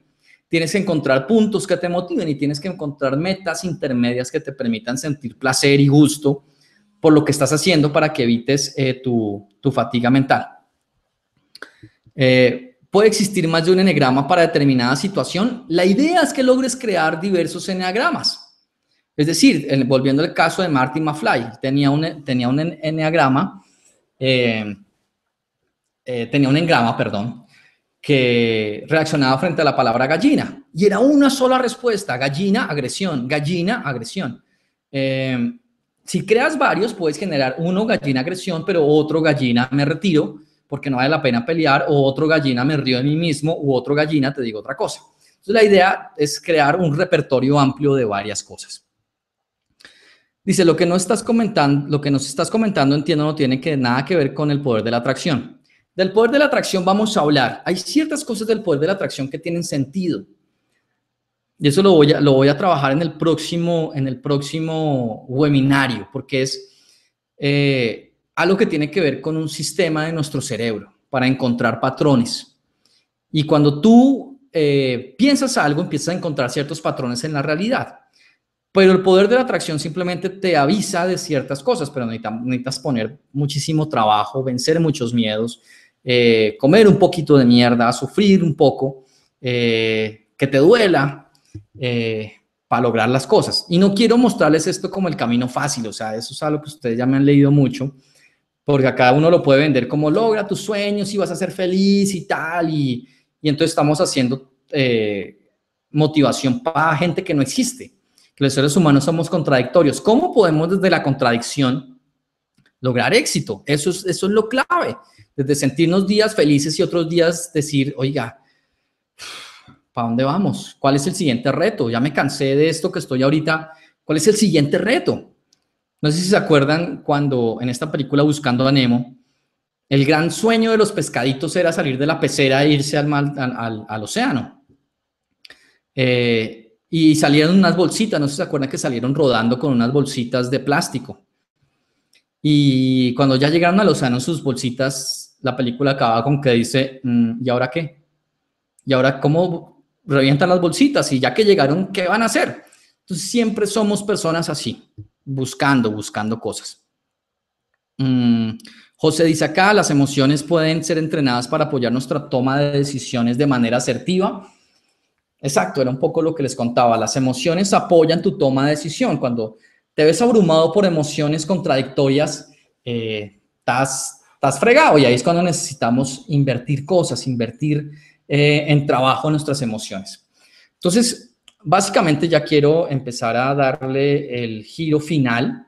Tienes que encontrar puntos que te motiven y tienes que encontrar metas intermedias que te permitan sentir placer y gusto por lo que estás haciendo para que evites eh, tu, fatiga mental. Eh, puede existir más de un enegrama para determinada situación. La idea es que logres crear diversos eneagramas. Es decir, volviendo al caso de Martin McFly, tenía un, tenía un eneagrama, eh, tenía un engrama, perdón, que reaccionaba frente a la palabra gallina. Y era una sola respuesta, gallina, agresión, gallina, agresión. Em, si creas varios, puedes generar uno, gallina, agresión, pero otro, gallina, me retiro, porque no vale la pena pelear, o otro, gallina, me río de mí mismo, u otro, gallina, te digo otra cosa. Entonces, la idea es crear un repertorio amplio de varias cosas. Dice, lo que, no estás comentando, lo que nos estás comentando, entiendo, no tiene que, nada que ver con el poder de la atracción. Del poder de la atracción vamos a hablar. Hay ciertas cosas del poder de la atracción que tienen sentido. Y eso lo voy a, lo voy a trabajar en el, próximo, en el próximo webinario, porque es eh, algo que tiene que ver con un sistema de nuestro cerebro para encontrar patrones. Y cuando tú eh, piensas algo, empiezas a encontrar ciertos patrones en la realidad. Pero el poder de la atracción simplemente te avisa de ciertas cosas, pero necesitas poner muchísimo trabajo, vencer muchos miedos, eh, comer un poquito de mierda, sufrir un poco, eh, que te duela eh, para lograr las cosas. Y no quiero mostrarles esto como el camino fácil, o sea, eso es algo que ustedes ya me han leído mucho, porque a cada uno lo puede vender como logra tus sueños y vas a ser feliz y tal, y, entonces estamos haciendo motivación para gente que no existe, los seres humanos somos contradictorios. ¿Cómo podemos desde la contradicción lograr éxito? Eso es, eso es lo clave desde sentirnos días felices y otros días decir, oiga, ¿para dónde vamos? ¿Cuál es el siguiente reto? Ya me cansé de esto que estoy ahorita. ¿Cuál es el siguiente reto? No sé si se acuerdan cuando en esta película Buscando a Nemo, el gran sueño de los pescaditos era salir de la pecera e irse al, al, océano. Eh, y salieron unas bolsitas, no sé si se acuerdan que salieron rodando con unas bolsitas de plástico. Y cuando ya llegaron al océano, sus bolsitas la película acaba con que dice, mm, ¿y ahora qué? ¿Y ahora cómo revientan las bolsitas? Y ya que llegaron, ¿qué van a hacer? Entonces siempre somos personas así, buscando, buscando cosas. Mm, José dice acá, las emociones pueden ser entrenadas para apoyar nuestra toma de decisiones de manera asertiva. Exacto, era un poco lo que les contaba. Las emociones apoyan tu toma de decisión. Cuando te ves abrumado por emociones contradictorias, eh, estás estás fregado y ahí es cuando necesitamos invertir cosas, invertir eh, en trabajo nuestras emociones. Entonces, básicamente ya quiero empezar a darle el giro final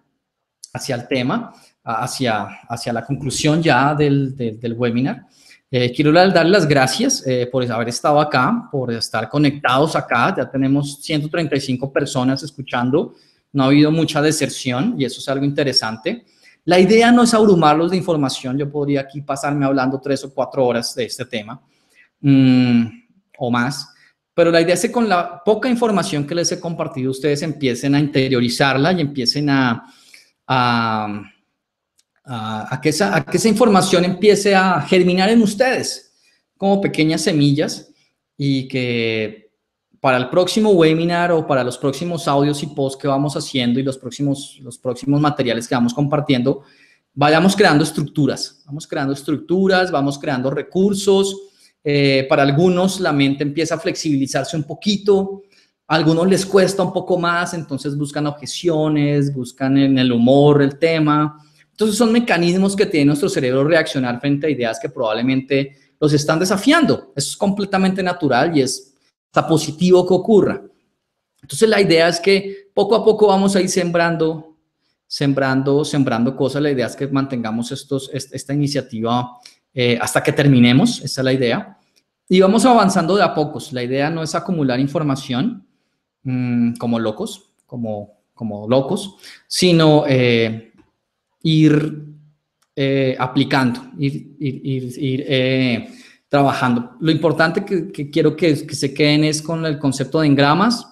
hacia el tema, hacia, hacia la conclusión ya del, del, webinar. Eh, quiero dar las gracias eh, por haber estado acá, por estar conectados acá. Ya tenemos 135 personas escuchando. No ha habido mucha deserción y eso es algo interesante. La idea no es abrumarlos de información, yo podría aquí pasarme hablando tres o cuatro horas de este tema mm, o más, pero la idea es que con la poca información que les he compartido, ustedes empiecen a interiorizarla y empiecen a, a, a que esa información empiece a germinar en ustedes como pequeñas semillas y que para el próximo webinar o para los próximos audios y posts que vamos haciendo y los próximos, los próximos materiales que vamos compartiendo, vayamos creando estructuras, vamos creando estructuras, vamos creando recursos. Eh, para algunos la mente empieza a flexibilizarse un poquito, a algunos les cuesta un poco más, entonces buscan objeciones, buscan en el humor el tema. Entonces son mecanismos que tiene nuestro cerebro reaccionar frente a ideas que probablemente los están desafiando. Eso es completamente natural y es hasta positivo que ocurra. Entonces la idea es que poco a poco vamos a ir sembrando, sembrando, sembrando cosas. La idea es que mantengamos estos, esta iniciativa eh, hasta que terminemos, esa es la idea. Y vamos avanzando de a pocos. La idea no es acumular información mm, como locos, como, como locos, sino eh, ir eh, aplicando, ir, ir, ir trabajando. Lo importante que, quiero que, se queden es con el concepto de engramas,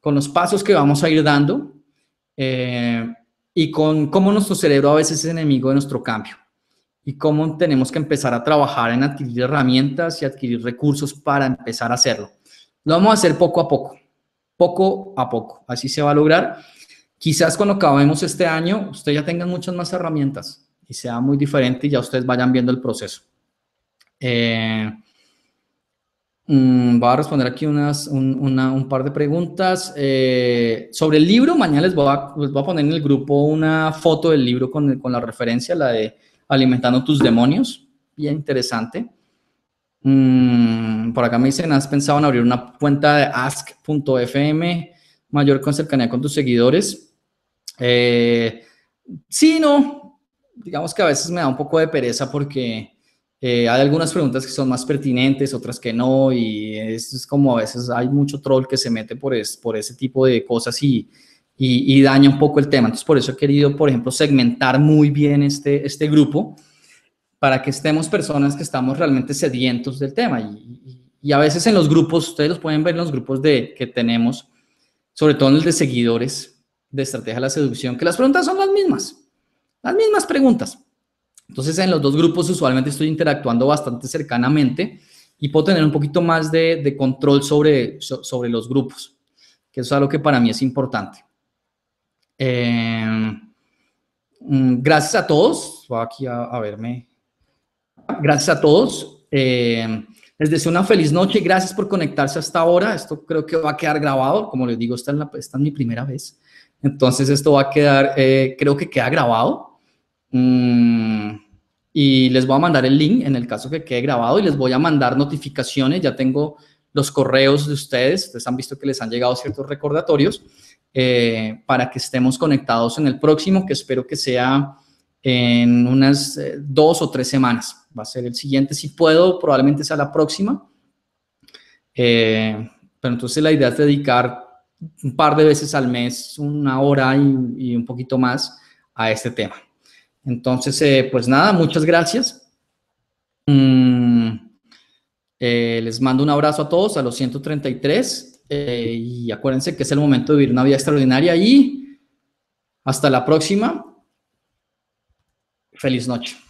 con los pasos que vamos a ir dando eh, y con cómo nuestro cerebro a veces es enemigo de nuestro cambio y cómo tenemos que empezar a trabajar en adquirir herramientas y adquirir recursos para empezar a hacerlo. Lo vamos a hacer poco a poco, poco a poco, así se va a lograr. Quizás cuando acabemos este año, ustedes ya tengan muchas más herramientas y sea muy diferente y ya ustedes vayan viendo el proceso. Eh, mm, voy a responder aquí unas, un, par de preguntas. Eh, sobre el libro, mañana les voy, a, poner en el grupo una foto del libro con, la referencia, la de Alimentando tus demonios. Bien interesante. Mm, por acá me dicen, ¿has pensado en abrir una cuenta de ask.fm? Mayor con cercanía con tus seguidores. Eh, sí, no. Digamos que a veces me da un poco de pereza porque eh, hay algunas preguntas que son más pertinentes, otras que no, y es, como a veces hay mucho troll que se mete por, por ese tipo de cosas y, daña un poco el tema. Entonces, por eso he querido, por ejemplo, segmentar muy bien este, este grupo para que estemos personas que estamos realmente sedientos del tema. Y, a veces en los grupos, ustedes los pueden ver en los grupos de, que tenemos, sobre todo en el de seguidores de Estrategia de la Seducción, que las preguntas son las mismas, las mismas preguntas entonces, en los dos grupos usualmente estoy interactuando bastante cercanamente y puedo tener un poquito más de, control sobre, sobre los grupos, que es algo que para mí es importante. Em, mm, gracias a todos. Voy aquí a, verme. Gracias a todos. Em, les deseo una feliz noche. Gracias por conectarse hasta ahora. Esto creo que va a quedar grabado. Como les digo, esta es, la, mi primera vez. Entonces esto va a quedar, eh, creo que queda grabado. Mm, y les voy a mandar el link en el caso que quede grabado y les voy a mandar notificaciones. Ya tengo los correos de ustedes. Ustedes han visto que les han llegado ciertos recordatorios eh, para que estemos conectados en el próximo, que espero que sea en unas eh, dos o tres semanas. Va a ser el siguiente, si puedo, probablemente sea la próxima. Eh, pero entonces la idea es dedicar un par de veces al mes, una hora y un poquito más a este tema. Entonces, eh, pues nada, muchas gracias. Mm, eh, les mando un abrazo a todos, a los 133. Eh, y acuérdense que es el momento de vivir una vida extraordinaria y hasta la próxima. Feliz noche.